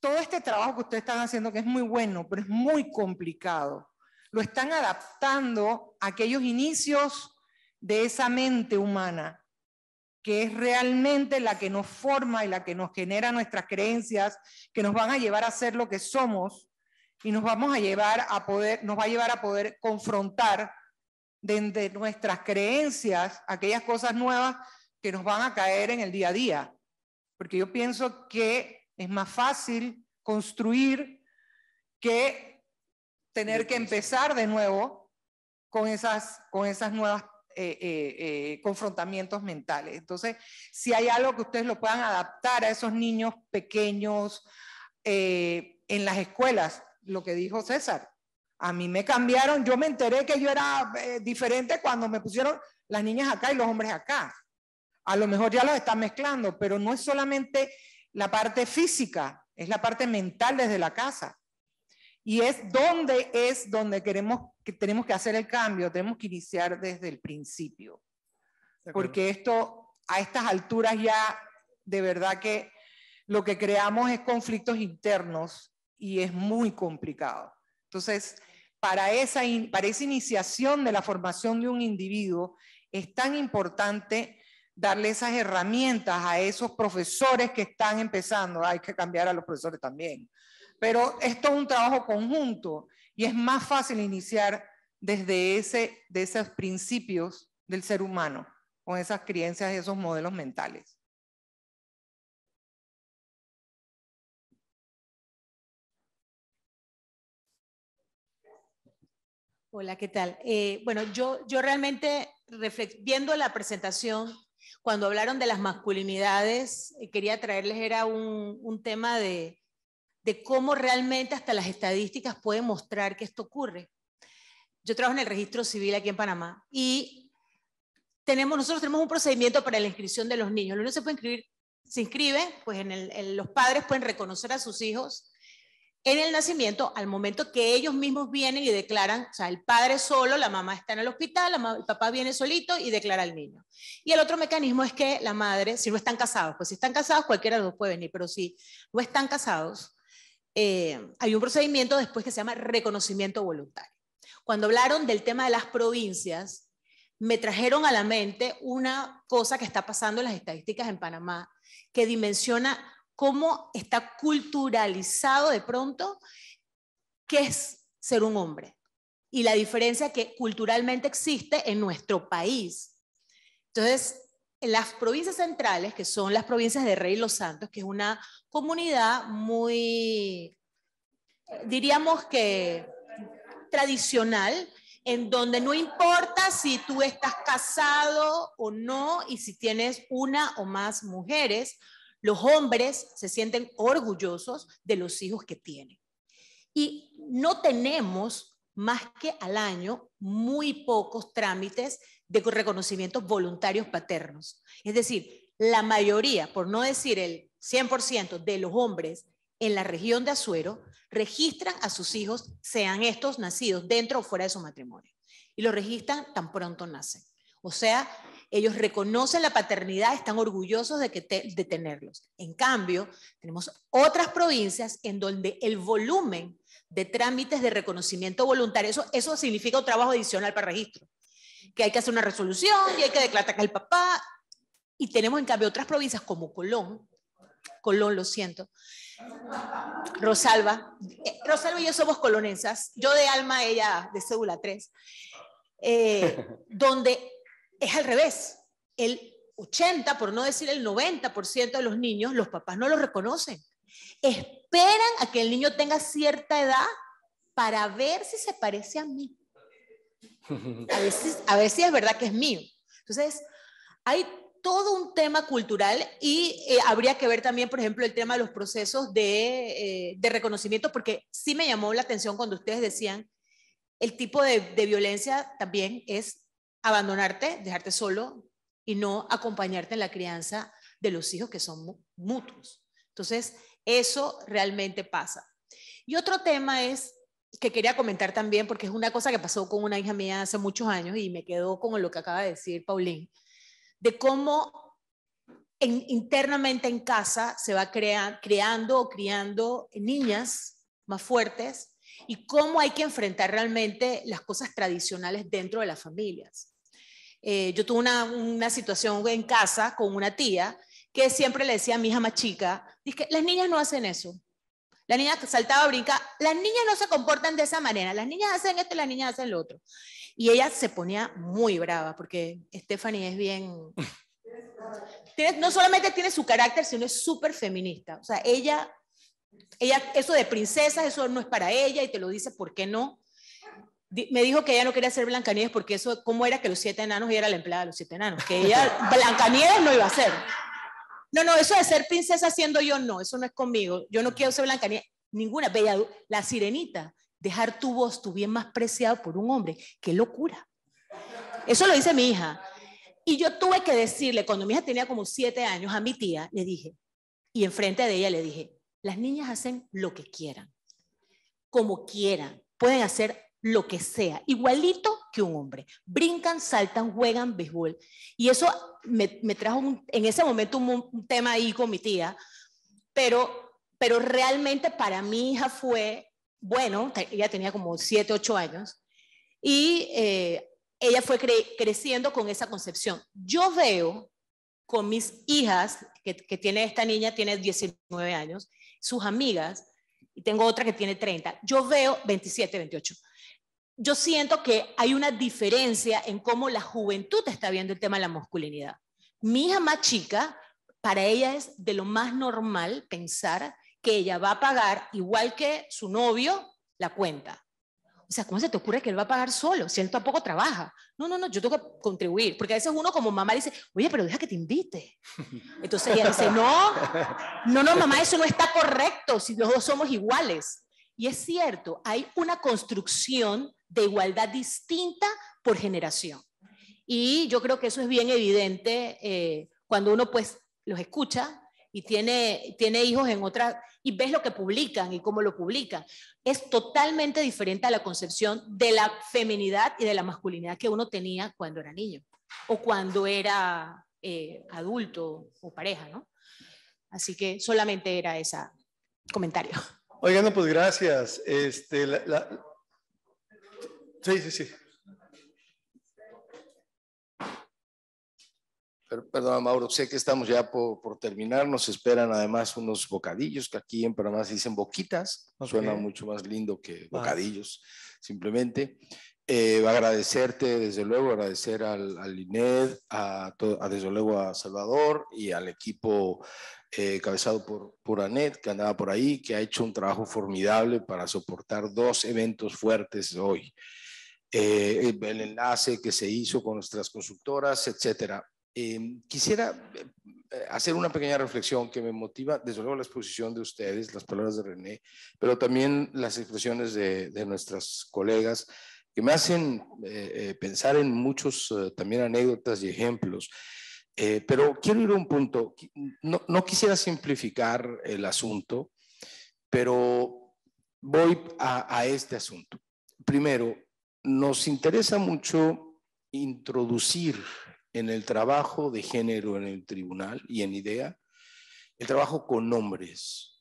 F: todo este trabajo que ustedes están haciendo, que es muy bueno, pero es muy complicado. Lo están adaptando a aquellos inicios de esa mente humana, que es realmente la que nos forma y la que nos genera nuestras creencias, que nos van a llevar a ser lo que somos y nos vamos a llevar a poder, nos va a llevar a poder confrontar desde nuestras creencias aquellas cosas nuevas que nos van a caer en el día a día porque yo pienso que es más fácil construir que tener que empezar de nuevo con esas, con esas nuevas eh, eh, eh, confrontamientos mentales. Entonces, si hay algo que ustedes lo puedan adaptar a esos niños pequeños en las escuelas, lo que dijo César, a mí me cambiaron, yo me enteré que yo era diferente cuando me pusieron las niñas acá y los hombres acá. A lo mejor ya los están mezclando, pero no es solamente la parte física, es la parte mental desde la casa. Y es donde es donde queremos que tenemos que hacer el cambio, tenemos que iniciar desde el principio. Porque esto a estas alturas ya de verdad que lo que creamos es conflictos internos y es muy complicado. Entonces, para esa, para esa iniciación de la formación de un individuo es tan importante darle esas herramientas a esos profesores que están empezando. Hay que cambiar a los profesores también. Pero esto es un trabajo conjunto y es más fácil iniciar desde ese, de esos principios del ser humano, con esas creencias y esos modelos mentales.
A: Hola, ¿qué tal? Eh,
I: bueno, yo, yo realmente, viendo la presentación cuando hablaron de las masculinidades, eh, quería traerles era un, tema de, cómo realmente hasta las estadísticas pueden mostrar que esto ocurre. Yo trabajo en el registro civil aquí en Panamá y tenemos, nosotros tenemos un procedimiento para la inscripción de los niños. Los niños se puede inscribir, se inscribe, pues los padres pueden reconocer a sus hijos en el nacimiento, al momento que ellos mismos vienen y declaran, o sea, el padre solo, la mamá está en el hospital, el papá viene solito y declara al niño. Y el otro mecanismo es que la madre, si no están casados, pues si están casados cualquiera de los puede venir, pero si no están casados, eh, hay un procedimiento después que se llama reconocimiento voluntario. Cuando hablaron del tema de las provincias, me trajeron a la mente una cosa que está pasando en las estadísticas en Panamá, que dimensiona cómo está culturalizado de pronto qué es ser un hombre y la diferencia que culturalmente existe en nuestro país. Entonces, en las provincias centrales, que son las provincias de Rey Los Santos, que es una comunidad muy, diríamos que tradicional, en donde no importa si tú estás casado o no y si tienes una o más mujeres, los hombres se sienten orgullosos de los hijos que tienen. Y no tenemos más que al año muy pocos trámites de reconocimientos voluntarios paternos. Es decir, la mayoría, por no decir el 100% de los hombres en la región de Azuero registran a sus hijos, sean estos nacidos dentro o fuera de su matrimonio, y los registran tan pronto nacen. O sea, ellos reconocen la paternidad, están orgullosos de, que de tenerlos. En cambio, tenemos otras provincias en donde el volumen de trámites de reconocimiento voluntario, eso, significa un trabajo adicional para registro, que hay que hacer una resolución y hay que declarar que el papá, y tenemos en cambio otras provincias como Colón, Colón, lo siento. Rosalba, eh, Rosalba y yo somos colonesas. yo de alma, ella de cédula 3, eh, donde es al revés. El 80, por no decir el 90% de los niños, los papás no los reconocen. Esperan a que el niño tenga cierta edad para ver si se parece a mí. A veces, a es verdad que es mío. Entonces, hay todo un tema cultural y eh, habría que ver también, por ejemplo, el tema de los procesos eh, de, reconocimiento, porque sí me llamó la atención cuando ustedes decían el tipo de violencia también es abandonarte, dejarte solo y no acompañarte en la crianza de los hijos que son mutuos. Entonces, eso realmente pasa. Y otro tema es que quería comentar también, porque es una cosa que pasó con una hija mía hace muchos años y me quedó con lo que acaba de decir Paulín, de cómo internamente en casa se va creando o criando niñas más fuertes y cómo hay que enfrentar realmente las cosas tradicionales dentro de las familias. Eh, yo tuve una, situación en casa con una tía que siempre le decía a mi hija más chica, dice, que las niñas no hacen eso. La niña saltaba, brinca, las niñas no se comportan de esa manera, las niñas hacen esto, las niñas hacen lo otro. Y ella se ponía muy brava, porque Stephanie es bien... no solamente tiene su carácter, sino es súper feminista. O sea, ella, ella, eso de princesas, eso no es para ella, y te lo dice, ¿por qué no? me dijo que ella no quería ser Blancanieves porque eso, ¿cómo era que los siete enanos, ella era la empleada de los siete enanos? Que ella, Blancanieves no iba a ser. No, no, eso de ser princesa siendo yo, no, eso no es conmigo. Yo no quiero ser Blancanieves, ninguna, bella, la sirenita, dejar tu voz, tu bien más preciado por un hombre, qué locura. Eso lo dice mi hija. Y yo tuve que decirle, cuando mi hija tenía como siete años, a mi tía, le dije, y enfrente de ella le dije, las niñas hacen lo que quieran, como quieran, pueden hacer lo que sea, igualito que un hombre. Brincan, saltan, juegan béisbol. Y eso me, trajo en ese momento un, tema ahí con mi tía, pero, pero realmente para mi hija fue, bueno, ella tenía como 7, 8 años, y eh, ella fue creciendo con esa concepción. Yo veo con mis hijas, que, que tiene esta niña, tiene 19 años, sus amigas, y tengo otra que tiene 30, yo veo 27, 28 yo siento que hay una diferencia en cómo la juventud está viendo el tema de la masculinidad. Mi hija más chica, para ella es de lo más normal pensar que ella va a pagar, igual que su novio, la cuenta. O sea, ¿cómo se te ocurre que él va a pagar solo si él tampoco trabaja? No, no, no, yo tengo que contribuir. Porque a veces uno como mamá dice, oye, pero deja que te invite. Entonces ella dice, no, no, no, mamá, eso no está correcto si los dos somos iguales. Y es cierto, hay una construcción de igualdad distinta por generación. Y yo creo que eso es bien evidente eh, cuando uno pues los escucha y tiene, tiene hijos en otra y ves lo que publican y cómo lo publican. Es totalmente diferente a la concepción de la feminidad y de la masculinidad que uno tenía cuando era niño o cuando era eh, adulto o pareja, ¿no? Así que solamente era ese comentario.
E: Oigan, pues gracias. Este, la, Sí, sí, sí.
C: Perdón, Mauro, sé que estamos ya por, terminar. Nos esperan además unos bocadillos, que aquí en Panamá se dicen boquitas. Suena mucho más lindo que bocadillos, simplemente. a eh, agradecerte, desde luego, agradecer al, INED, a, desde luego a Salvador y al equipo eh, cabezado por, por Anet, que andaba por ahí, que ha hecho un trabajo formidable para soportar dos eventos fuertes hoy. Eh, el enlace que se hizo con nuestras consultoras, etcétera. Em, quisiera eh, eh, hacer una pequeña reflexión que me motiva, desde luego, la exposición de ustedes, las palabras de René, pero también las expresiones de, nuestras colegas, que me hacen pensar en muchos también anécdotas y ejemplos. pero quiero ir a un punto, no, quisiera simplificar el asunto, pero voy a, a este asunto. Primero, nos interesa mucho introducir en el trabajo de género en el tribunal y en IDEA el trabajo con hombres.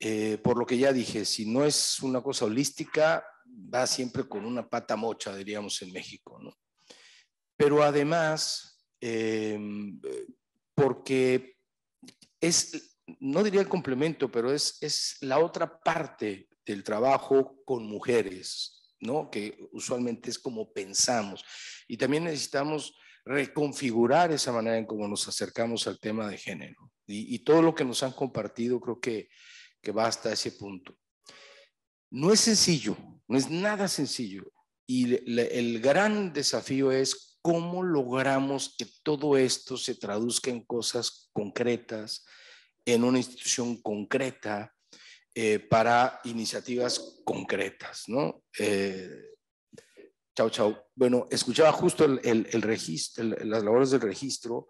C: Eh, por lo que ya dije, si no es una cosa holística, va siempre con una pata mocha, diríamos en México. Pero además, em, porque es, no diría el complemento, pero es, es la otra parte del trabajo con mujeres, que usualmente es como pensamos. Y también necesitamos reconfigurar esa manera en cómo nos acercamos al tema de género. Y, todo lo que nos han compartido creo que, que va hasta ese punto. No es sencillo, no es nada sencillo. Y el gran desafío es cómo logramos que todo esto se traduzca en cosas concretas, en una institución concreta, eh, para iniciativas concretas, ¿no? Eh, chau, chau. Bueno, escuchaba justo el, registro, las labores del registro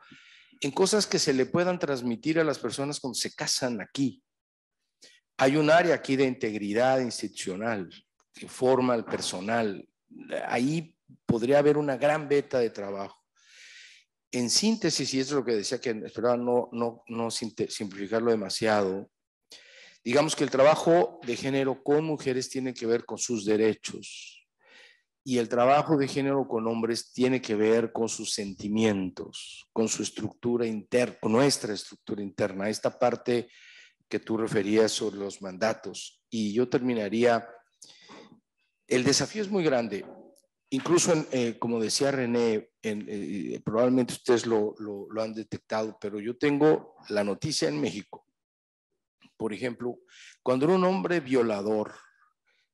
C: en cosas que se le puedan transmitir a las personas cuando se casan aquí. Hay un área aquí de integridad institucional que forma al personal. Ahí podría haber una gran beta de trabajo. En síntesis, y es lo que decía que esperaba no simplificarlo demasiado, Digamos que el trabajo de género con mujeres tiene que ver con sus derechos y el trabajo de género con hombres tiene que ver con sus sentimientos, con su estructura interna, con nuestra estructura interna, esta parte que tú referías sobre los mandatos. Y yo terminaría, el desafío es muy grande, incluso, eh, como decía René, en, eh, probablemente ustedes lo, han detectado, pero yo tengo la noticia en México por ejemplo, cuando un hombre violador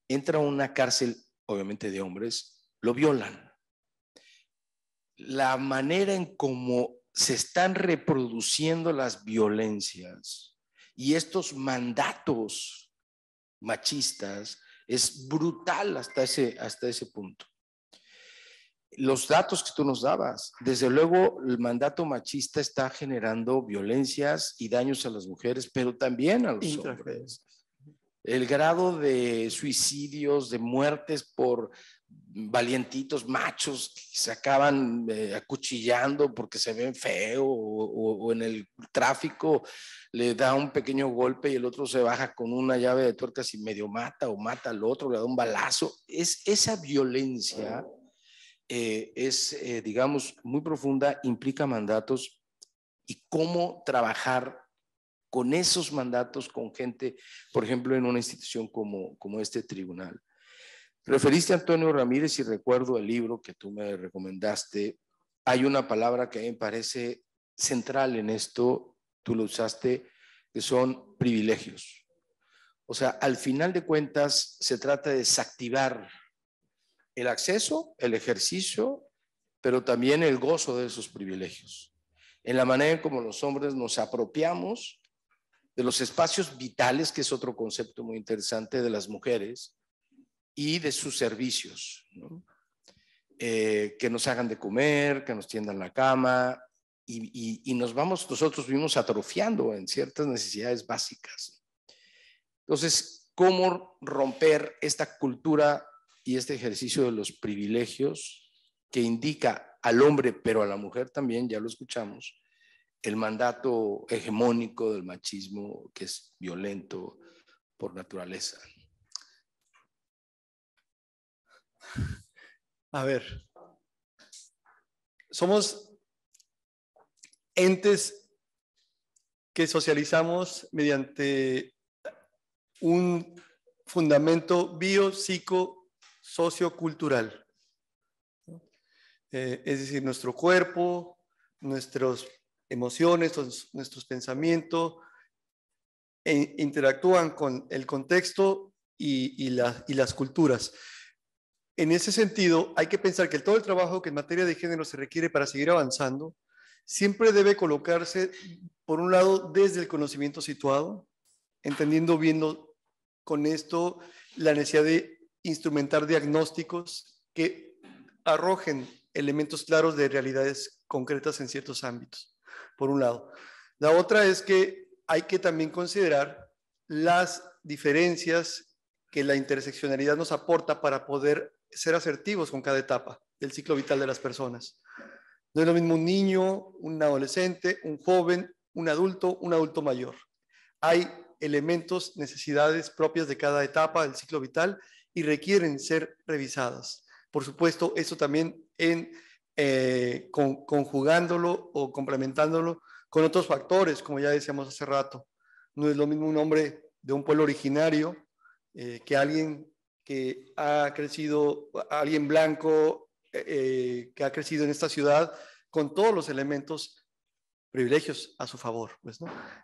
C: entra a una cárcel, obviamente de hombres, lo violan. La manera en cómo se están reproduciendo las violencias y estos mandatos machistas es brutal hasta ese, hasta ese punto los datos que tú nos dabas. Desde luego, el mandato machista está generando violencias y daños a las mujeres, pero también a los hombres. El grado de suicidios, de muertes por valientitos machos que se acaban eh, acuchillando porque se ven feo o, en el tráfico le da un pequeño golpe y el otro se baja con una llave de tuercas y medio mata o mata al otro, le da un balazo. Es esa violencia. Eh, es, eh, digamos, muy profunda, implica mandatos y cómo trabajar con esos mandatos con gente, por ejemplo, en una institución como, como este tribunal. Referiste a Antonio Ramírez y recuerdo el libro que tú me recomendaste. Hay una palabra que a mí me parece central en esto, tú lo usaste, que son privilegios. O sea, al final de cuentas se trata de desactivar el acceso, el ejercicio, pero también el gozo de esos privilegios. En la manera en como los hombres nos apropiamos de los espacios vitales, que es otro concepto muy interesante de las mujeres, y de sus servicios, eh, que nos hagan de comer, que nos tiendan la cama, y, nos vamos, nosotros vivimos atrofiando en ciertas necesidades básicas. Entonces, ¿cómo romper esta cultura y este ejercicio de los privilegios que indica al hombre, pero a la mujer también, ya lo escuchamos, el mandato hegemónico del machismo que es violento por naturaleza. A ver,
E: somos entes que socializamos mediante un fundamento biopsico sociocultural. Eh, es decir, nuestro cuerpo, nuestras emociones, nuestros, pensamientos e interactúan con el contexto y, y, las culturas. En ese sentido, hay que pensar que todo el trabajo que en materia de género se requiere para seguir avanzando siempre debe colocarse, por un lado, desde el conocimiento situado, entendiendo, viendo con esto la necesidad de instrumentar diagnósticos que arrojen elementos claros de realidades concretas en ciertos ámbitos, por un lado. La otra es que hay que también considerar las diferencias que la interseccionalidad nos aporta para poder ser asertivos con cada etapa del ciclo vital de las personas. No es lo mismo un niño, un adolescente, un joven, un adulto, un adulto mayor. Hay elementos, necesidades propias de cada etapa del ciclo vital y requieren ser revisadas. Por supuesto, eso también en, eh, conjugándolo o complementándolo con otros factores, como ya decíamos hace rato. No es lo mismo un hombre de un pueblo originario eh, que alguien que ha crecido, alguien blanco eh, que ha crecido en esta ciudad con todos los elementos privilegios a su favor, pues,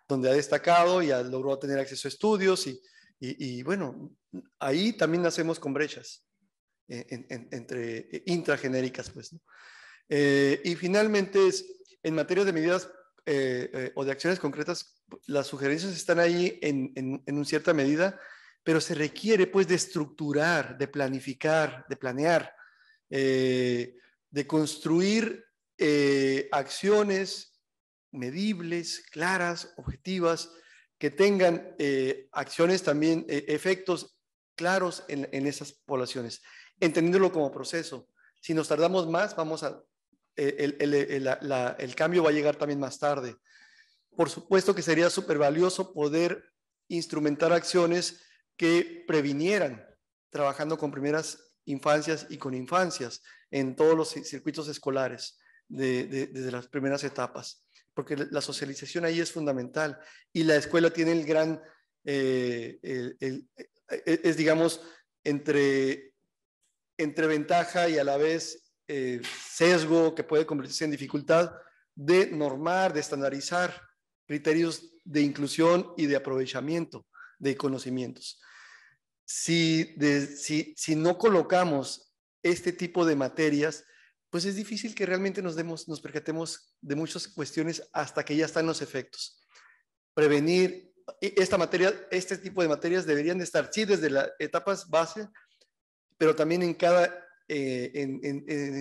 E: donde ha destacado y ha logrado tener acceso a estudios y y, bueno, ahí también nacemos con brechas eh, entre eh, intragenéricas, pues. Eh, y finalmente, en materia de medidas o de acciones concretas, las sugerencias están ahí en, en, cierta medida, pero se requiere pues de estructurar, de planificar, de planear, de construir acciones medibles, claras, objetivas, que tengan eh, acciones también, eh, efectos claros en, esas poblaciones, entendiéndolo como proceso. Si nos tardamos más, vamos eh, el, cambio va a llegar también más tarde. Por supuesto que sería súper valioso poder instrumentar acciones que previnieran, trabajando con primeras infancias y con infancias en todos los circuitos escolares desde las primeras etapas porque la socialización ahí es fundamental. Y la escuela tiene el gran, eh, e, es digamos, entre, entre ventaja y a la vez eh, sesgo que puede convertirse en dificultad de normar, de estandarizar criterios de inclusión y de aprovechamiento de conocimientos. Si, si, si no colocamos este tipo de materias, pues es difícil que realmente nos, demos, nos percatemos de muchas cuestiones hasta que ya están los efectos. Prevenir, e, esta materia, este tipo de materias deberían de estar, sí, desde las etapas base, pero también en cada, eh,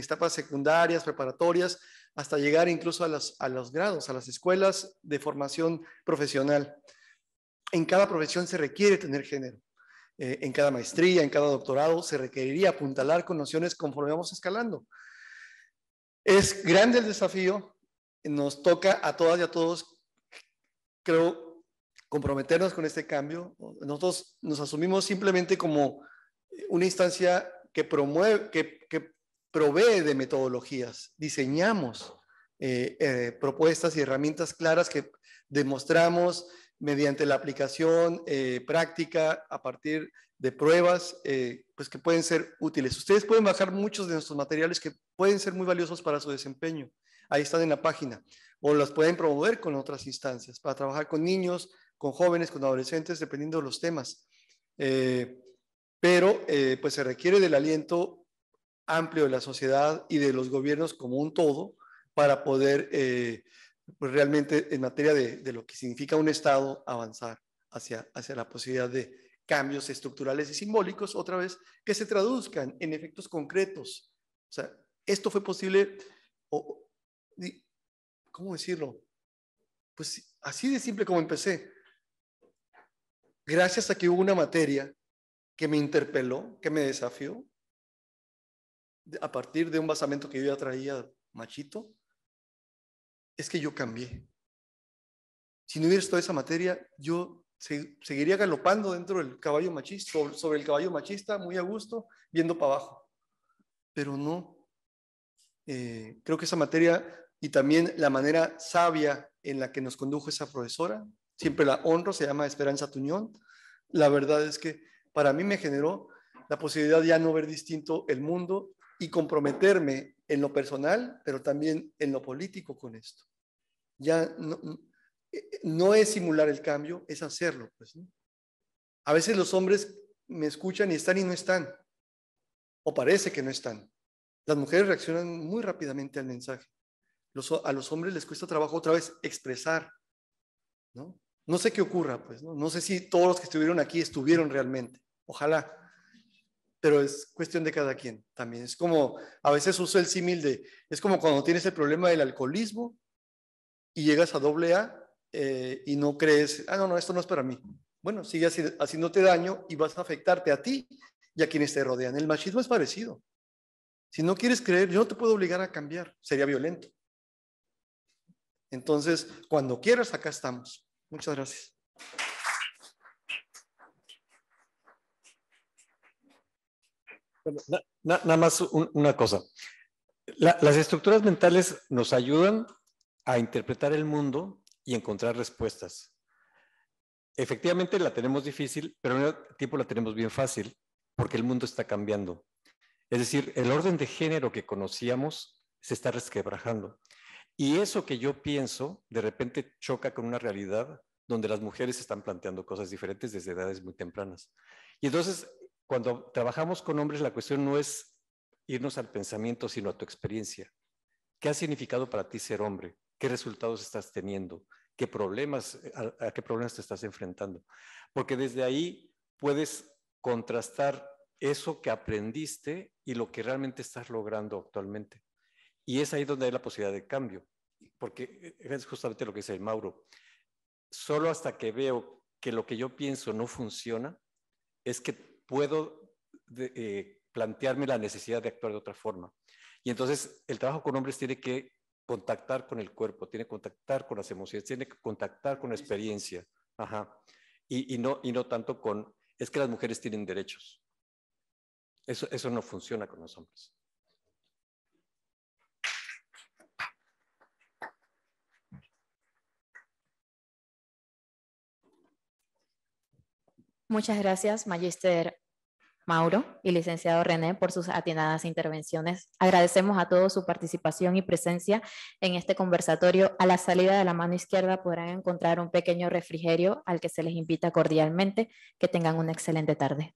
E: etapas secundarias, preparatorias, hasta llegar incluso a los, a los grados, a las escuelas de formación profesional. En cada profesión se requiere tener género. Eh, en cada maestría, en cada doctorado, se requeriría apuntalar con nociones conforme vamos escalando. Es grande el desafío, nos toca a todas y a todos, creo, comprometernos con este cambio. Nosotros nos asumimos simplemente como una instancia que promueve, que, provee de metodologías. Diseñamos eh, eh, propuestas y herramientas claras que demostramos mediante la aplicación eh, práctica a partir de pruebas eh, pues que pueden ser útiles. Ustedes pueden bajar muchos de nuestros materiales que pueden ser muy valiosos para su desempeño. Ahí están en la página. O las pueden promover con otras instancias para trabajar con niños, con jóvenes, con adolescentes, dependiendo de los temas. Eh, pero pues se requiere del aliento amplio de la sociedad y de los gobiernos como un todo para poder pues realmente en materia de, lo que significa un Estado avanzar hacia, hacia la posibilidad de cambios estructurales y simbólicos, otra vez, que se traduzcan en efectos concretos. O sea, esto fue posible, ¿cómo decirlo? Pues así de simple como empecé. Gracias a que hubo una materia que me interpeló, que me desafió, a partir de un basamento que yo ya traía machito, es que yo cambié. Si no hubiera estado esa materia, yo seguiría galopando dentro del caballo machista, sobre el caballo machista, muy a gusto, viendo para abajo. Pero no. Eh, creo que esa materia y también la manera sabia en la que nos condujo esa profesora, siempre la honro, se llama Esperanza Tuñón. La verdad es que para mí me generó la posibilidad de ya no ver distinto el mundo y comprometerme en lo personal, pero también en lo político con esto ya eh, no, es simular el cambio, es hacerlo. Pues, A veces los hombres me escuchan y están y no están, o parece que no están. Las mujeres reaccionan muy rápidamente al mensaje. a los hombres les cuesta trabajo otra vez expresar, ¿no? sé qué ocurra, pues, ¿no? no sé si todos los que estuvieron aquí estuvieron realmente, ojalá, pero es cuestión de cada quien también. Es como, a veces uso el símil de, es como cuando tienes el problema del alcoholismo y llegas a doble A eh, y no crees, ah, no, no, esto no es para mí. Bueno, sigue haciéndote daño y vas a afectarte a ti y a quienes te rodean. El machismo es parecido. Si no quieres creer, yo no te puedo obligar a cambiar, sería violento. Entonces, cuando quieras, acá estamos.
H: Muchas gracias. nada más una cosa. las estructuras mentales nos ayudan a interpretar el mundo y encontrar respuestas. Efectivamente la tenemos difícil, pero al mismo tiempo la tenemos bien fácil porque el mundo está cambiando. Es decir, el orden de género que conocíamos se está resquebrajando. Y eso que yo pienso de repente choca con una realidad donde las mujeres están planteando cosas diferentes desde edades muy tempranas. Y entonces, cuando trabajamos con hombres, la cuestión no es irnos al pensamiento, sino a tu experiencia. ¿Qué ha significado para ti ser hombre? qué resultados estás teniendo, qué problemas, eh, a, qué problemas te estás enfrentando. Porque desde ahí puedes contrastar eso que aprendiste y lo que realmente estás logrando actualmente. Y es ahí donde hay la posibilidad de cambio, porque eh, es justamente lo que dice el Mauro. Solo hasta que veo que lo que yo pienso no funciona, es que puedo eh, plantearme la necesidad de actuar de otra forma. Y entonces el trabajo con hombres tiene que contactar con el cuerpo, tiene que contactar con las emociones, tiene que contactar con la experiencia. Y, no, y no tanto con, es que las mujeres tienen derechos. Eso, eso no funciona con los hombres.
B: Muchas gracias, Magister Mauro y licenciado René por sus atinadas intervenciones. Agradecemos a todos su participación y presencia en este conversatorio. A la salida de la mano izquierda podrán encontrar un pequeño refrigerio al que se les invita cordialmente. Que tengan una excelente tarde.